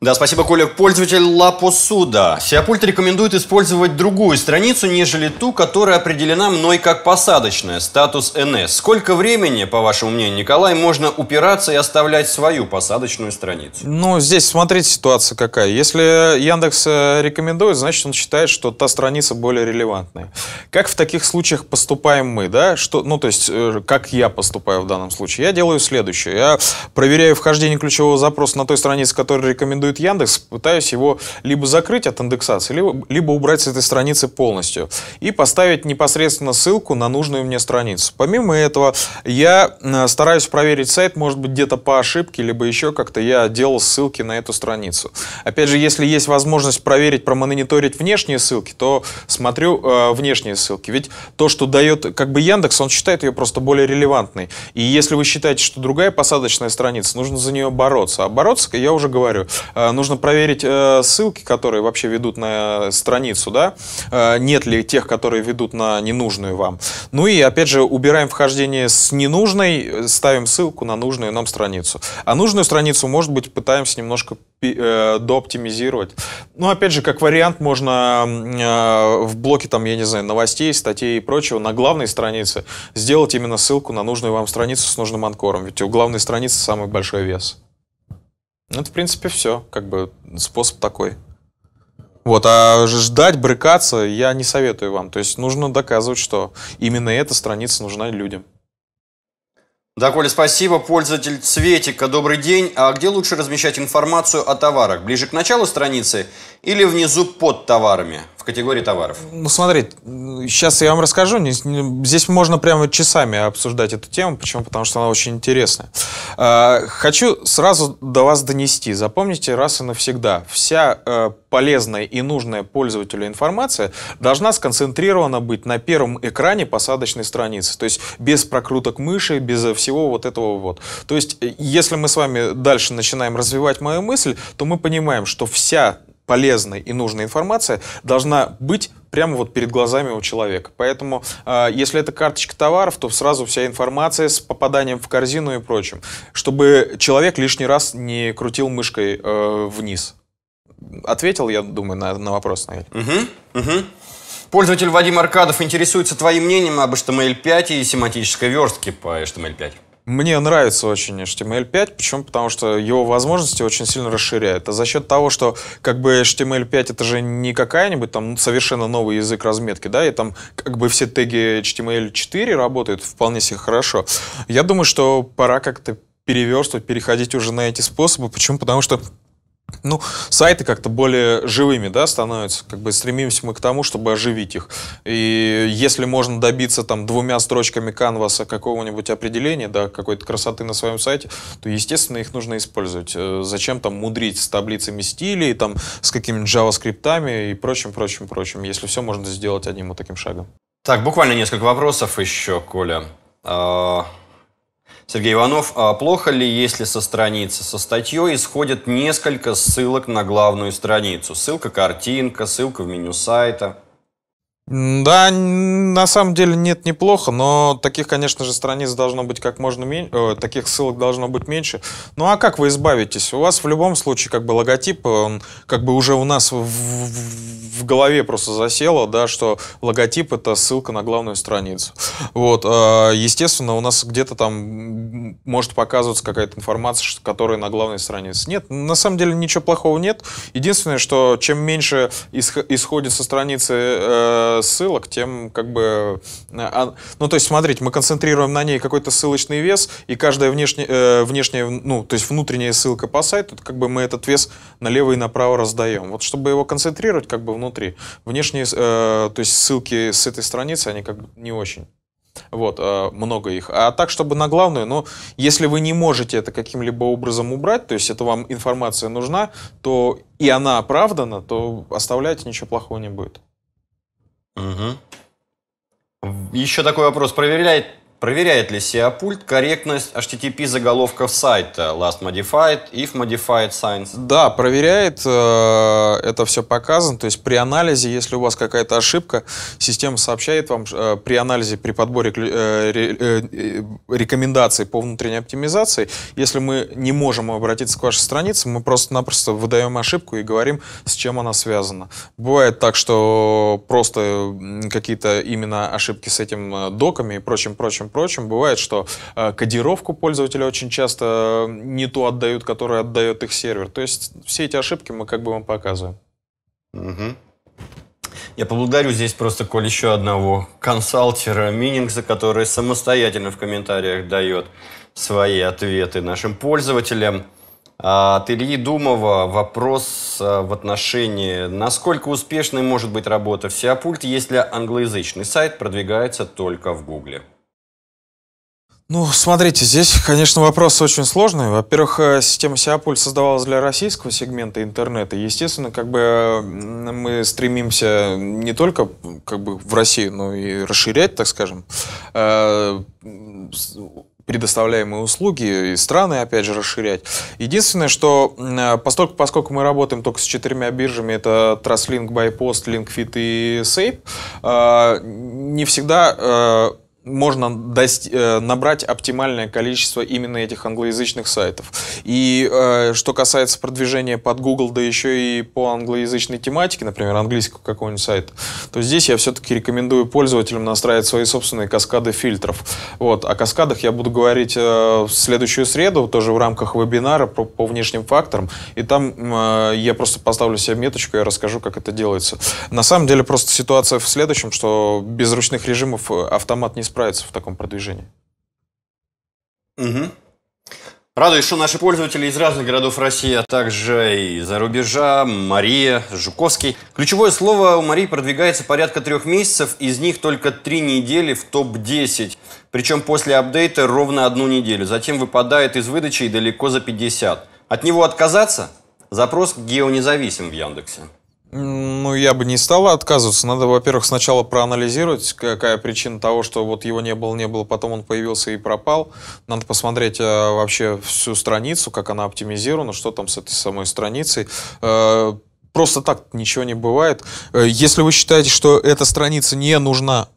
Да, спасибо, Коля. Пользователь Лапосуда. Сиапульт рекомендует использовать другую страницу, нежели ту, которая определена мной как посадочная, статус НС. Сколько времени, по вашему мнению, Николай, можно упираться и оставлять свою посадочную страницу? Ну, здесь смотрите ситуация какая. Если Яндекс э, рекомендует, значит, он считает, что та страница более релевантная. Как в таких случаях поступаем мы, да? Что, ну, то есть, э, как я поступаю в данном случае? Я делаю следующее. Я проверяю вхождение ключевого запроса на той странице, которую рекомендую выдает Яндекс, пытаюсь его либо закрыть от индексации, либо, либо убрать с этой страницы полностью и поставить непосредственно ссылку на нужную мне страницу. Помимо этого, я э, стараюсь проверить сайт, может быть, где-то по ошибке, либо еще как-то я делал ссылки на эту страницу. Опять же, если есть возможность проверить, промониторить внешние ссылки, то смотрю э, внешние ссылки. Ведь то, что дает как бы Яндекс, он считает ее просто более релевантной. И если вы считаете, что другая посадочная страница, нужно за нее бороться. А бороться, я уже говорю, Э, нужно проверить э, ссылки, которые вообще ведут на э, страницу, да, нет ли тех, которые ведут на ненужную вам. Ну и, опять же, убираем вхождение с ненужной, ставим ссылку на нужную нам страницу. А нужную страницу, может быть, пытаемся немножко дооптимизировать. Ну, опять же, как вариант, можно в блоке, там, я не знаю, новостей, статей и прочего, на главной странице сделать именно ссылку на нужную вам страницу с нужным анкором. Ведь у главной страницы самый большой вес. Ну, это, в принципе, все. Как бы способ такой. Вот, а ждать, брыкаться я не советую вам. То есть нужно доказывать, что именно эта страница нужна людям. Да, Коля, спасибо. Пользователь Цветика, добрый день. А где лучше размещать информацию о товарах? Ближе к началу страницы или внизу под товарами, в категории товаров? Ну, смотри, сейчас я вам расскажу. Здесь можно прямо часами обсуждать эту тему. Почему? Потому что она очень интересная. А, хочу сразу до вас донести. Запомните раз и навсегда. Вся э, полезная и нужная пользователю информация должна сконцентрирована быть на первом экране посадочной страницы. То есть без прокруток мыши, без всего вот этого вот. То есть э, если мы с вами дальше начинаем развивать мою мысль, то мы понимаем, что вся полезная и нужная информация должна быть прямо вот перед глазами у человека. Поэтому, э, если это карточка товаров, то сразу вся информация с попаданием в корзину и прочим, чтобы человек лишний раз не крутил мышкой э, вниз ответил, я думаю, на, на вопрос, наверное. Угу, угу. Пользователь Вадим Аркадов интересуется твоим мнением об HTML5 эм и семантической верстке по HTML5. Эм Мне нравится очень HTML5, эм почему? Потому что его возможности очень сильно расширяют. А за счет того, что как бы HTML5 это же не какая-нибудь там совершенно новый язык разметки, да, и там как бы все теги HTML4 работают вполне себе хорошо. Я думаю, что пора как-то переверстывать, переходить уже на эти способы. Почему? Потому что ну, сайты как-то более живыми, да, становятся. Как бы стремимся мы к тому, чтобы оживить их. И если можно добиться там двумя строчками канваса какого-нибудь определения, да, какой-то красоты на своем сайте, то, естественно, их нужно использовать. Э, зачем там мудрить с таблицами стилей, там, с какими-нибудь JavaScript и прочим, прочим, прочим, если все можно сделать одним вот таким шагом. Так, буквально несколько вопросов еще, Коля. А, Сергей Иванов, а плохо ли, если со страницы со статьей исходят несколько ссылок на главную страницу? Ссылка картинка, ссылка в меню сайта. Да, на самом деле нет неплохо, но таких, конечно же, страниц должно быть как можно меньше, э, таких ссылок должно быть меньше. Ну а как вы избавитесь? У вас в любом случае как бы логотип, он как бы уже у нас в, в, в голове просто засело, да, что логотип это ссылка на главную страницу. Вот, а, естественно, у нас где-то там может показываться какая-то информация, которая на главной странице. Нет, на самом деле ничего плохого нет. Единственное, что чем меньше исходит со страницы э, ссылок, тем как бы... Э, а, ну, то есть, смотрите, мы концентрируем на ней какой-то ссылочный вес, и каждая внешняя, э, внешняя, ну, то есть внутренняя ссылка по сайту, как бы мы этот вес налево и направо раздаем. Вот чтобы его концентрировать как бы внутри, внешние, э, то есть ссылки с этой страницы, они как бы не очень. Вот, много их. А так, чтобы на главную, ну, если вы не можете это каким-либо образом убрать, то есть это вам информация нужна, то и она оправдана, то оставляйте, ничего плохого не будет. Угу. Еще такой вопрос. Проверяет Проверяет ли SEO-пульт корректность HTTP заголовков сайта last modified, if modified signs? Да, проверяет. Э, это все показано. То есть при анализе, если у вас какая-то ошибка, система сообщает вам э, при анализе, при подборе э, рекомендаций по внутренней оптимизации. Если мы не можем обратиться к вашей странице, мы просто-напросто выдаем ошибку и говорим, с чем она связана. Бывает так, что просто какие-то именно ошибки с этим доками и прочим-прочим всем прочим. Бывает, что э, кодировку пользователя очень часто э, не ту отдают, которая отдает их сервер. То есть все эти ошибки мы как бы вам показываем. Угу. Я поблагодарю здесь просто, коль еще одного консалтера Минингса, который самостоятельно в комментариях дает свои ответы нашим пользователям. А от Ильи Думова вопрос э, в отношении, насколько успешной может быть работа в Сиапульт, если англоязычный сайт продвигается только в Гугле? Ну, смотрите, здесь, конечно, вопрос очень сложный. Во-первых, э, система Сиаполь создавалась для российского сегмента интернета. Естественно, как бы э, мы стремимся не только как бы в Россию, но и расширять, так скажем, э, предоставляемые услуги и страны, опять же, расширять. Единственное, что поскольку, поскольку мы работаем только с четырьмя биржами, это Trustlink, Bypost, LinkFit и Safe, не всегда можно дост... Э, набрать оптимальное количество именно этих англоязычных сайтов. И э, что касается продвижения под Google, да еще и по англоязычной тематике, например, английского какого-нибудь сайта, то здесь я все-таки рекомендую пользователям настраивать свои собственные каскады фильтров. Вот. О каскадах я буду говорить э, в следующую среду, тоже в рамках вебинара по, по внешним факторам. И там э, я просто поставлю себе меточку и расскажу, как это делается. На самом деле просто ситуация в следующем, что без ручных режимов э, автомат не справляется справиться в таком продвижении. Угу. Радуюсь, что наши пользователи из разных городов России, а также и за рубежа, Мария, Жуковский. Ключевое слово у Марии продвигается порядка трех месяцев, из них только три недели в топ-10. Причем после апдейта ровно одну неделю, затем выпадает из выдачи и далеко за 50. От него отказаться? Запрос геонезависим в Яндексе. Ну, я бы не стала отказываться. Надо, во-первых, сначала проанализировать, какая причина того, что вот его не было, не было, потом он появился и пропал. Надо посмотреть а, вообще всю страницу, как она оптимизирована, что там с этой самой страницей. Э, просто так ничего не бывает. Э, если вы считаете, что эта страница не нужна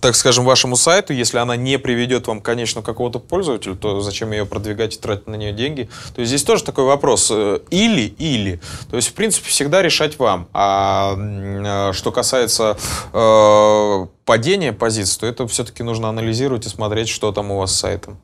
так скажем, вашему сайту, если она не приведет вам, конечно, какого-то пользователя, то зачем ее продвигать и тратить на нее деньги? То есть здесь тоже такой вопрос. Э, или, или. То есть, в принципе, всегда решать вам. А э, что касается э, падения позиций, то это все-таки нужно анализировать и смотреть, что там у вас с сайтом.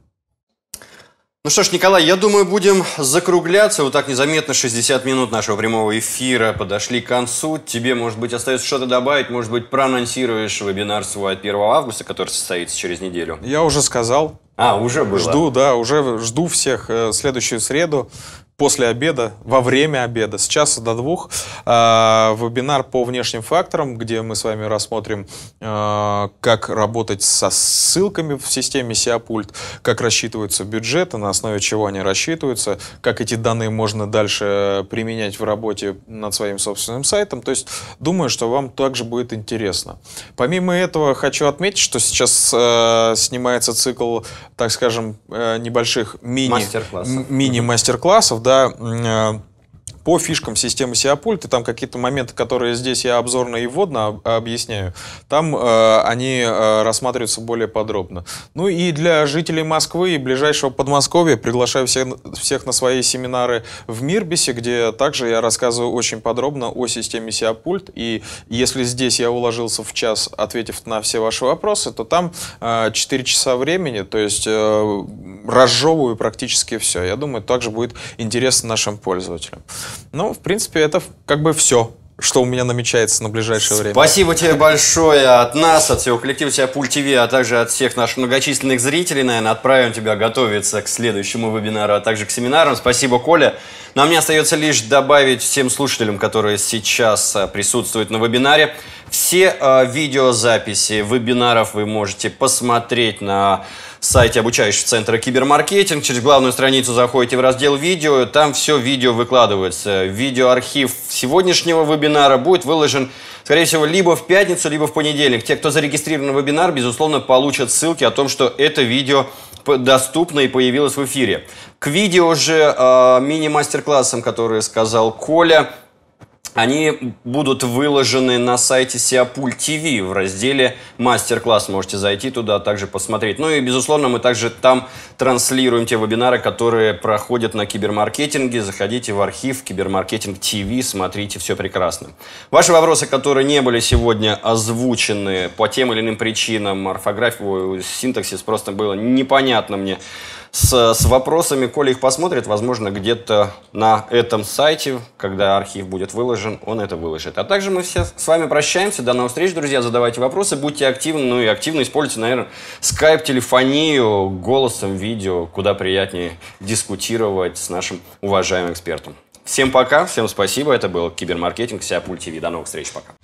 Ну что ж, Николай, я думаю, будем закругляться. Вот так незаметно 60 минут нашего прямого эфира подошли к концу. Тебе, может быть, остается что-то добавить? Может быть, проанонсируешь вебинар свой от 1 августа, который состоится через неделю? Я уже сказал. А, уже было. Жду, да, уже жду всех э, следующую среду после обеда, во время обеда, с часа до двух, а, вебинар по внешним факторам, где мы с вами рассмотрим, а, как работать со ссылками в системе SEO пульт, как рассчитываются бюджеты, на основе чего они рассчитываются, как эти данные можно дальше применять в работе над своим собственным сайтом. То есть думаю, что вам также будет интересно. Помимо этого, хочу отметить, что сейчас а, снимается цикл, так скажем, э, небольших мини-мастер-классов, мини мастер классов когда а, по фишкам системы Сиапульт, и там какие-то моменты, которые здесь я обзорно и вводно объясняю, там э, они э, рассматриваются более подробно. Ну и для жителей Москвы и ближайшего Подмосковья приглашаю всех, всех на свои семинары в Мирбисе, где также я рассказываю очень подробно о системе Сиапульт, и если здесь я уложился в час, ответив на все ваши вопросы, то там э, 4 часа времени, то есть э, разжевываю практически все. Я думаю, также будет интересно нашим пользователям. Ну, в принципе, это как бы все что у меня намечается на ближайшее время. Спасибо тебе большое от нас, от всего коллектива, тебя Пуль ТВ, а также от всех наших многочисленных зрителей, наверное, отправим тебя готовиться к следующему вебинару, а также к семинарам. Спасибо, Коля. Но ну, а мне остается лишь добавить всем слушателям, которые сейчас э, присутствуют на вебинаре, все э, видеозаписи вебинаров вы можете посмотреть на сайте обучающего центра «Кибермаркетинг». Через главную страницу заходите в раздел «Видео». Там все видео выкладывается. Видеоархив сегодняшнего вебинара будет выложен, скорее всего, либо в пятницу, либо в понедельник. Те, кто зарегистрирован на вебинар, безусловно, получат ссылки о том, что это видео доступно и появилось в эфире. К видео же э, а, мини-мастер-классам, которые сказал Коля – они будут выложены на сайте Сиапуль TV в разделе «Мастер-класс». Можете зайти туда, также посмотреть. Ну и, безусловно, мы также там транслируем те вебинары, которые проходят на кибермаркетинге. Заходите в архив «Кибермаркетинг ТВ», смотрите, все прекрасно. Ваши вопросы, которые не были сегодня озвучены по тем или иным причинам, орфографию, синтаксис просто было непонятно мне, с, с вопросами, коли их посмотрит, возможно, где-то на этом сайте, когда архив будет выложен, он это выложит. А также мы все с вами прощаемся. До новых встреч, друзья. Задавайте вопросы, будьте активны. Ну и активно используйте, наверное, скайп, телефонию, голосом, видео. Куда приятнее дискутировать с нашим уважаемым экспертом. Всем пока, всем спасибо. Это был Кибермаркетинг, Сяпуль ТВ. До новых встреч, пока.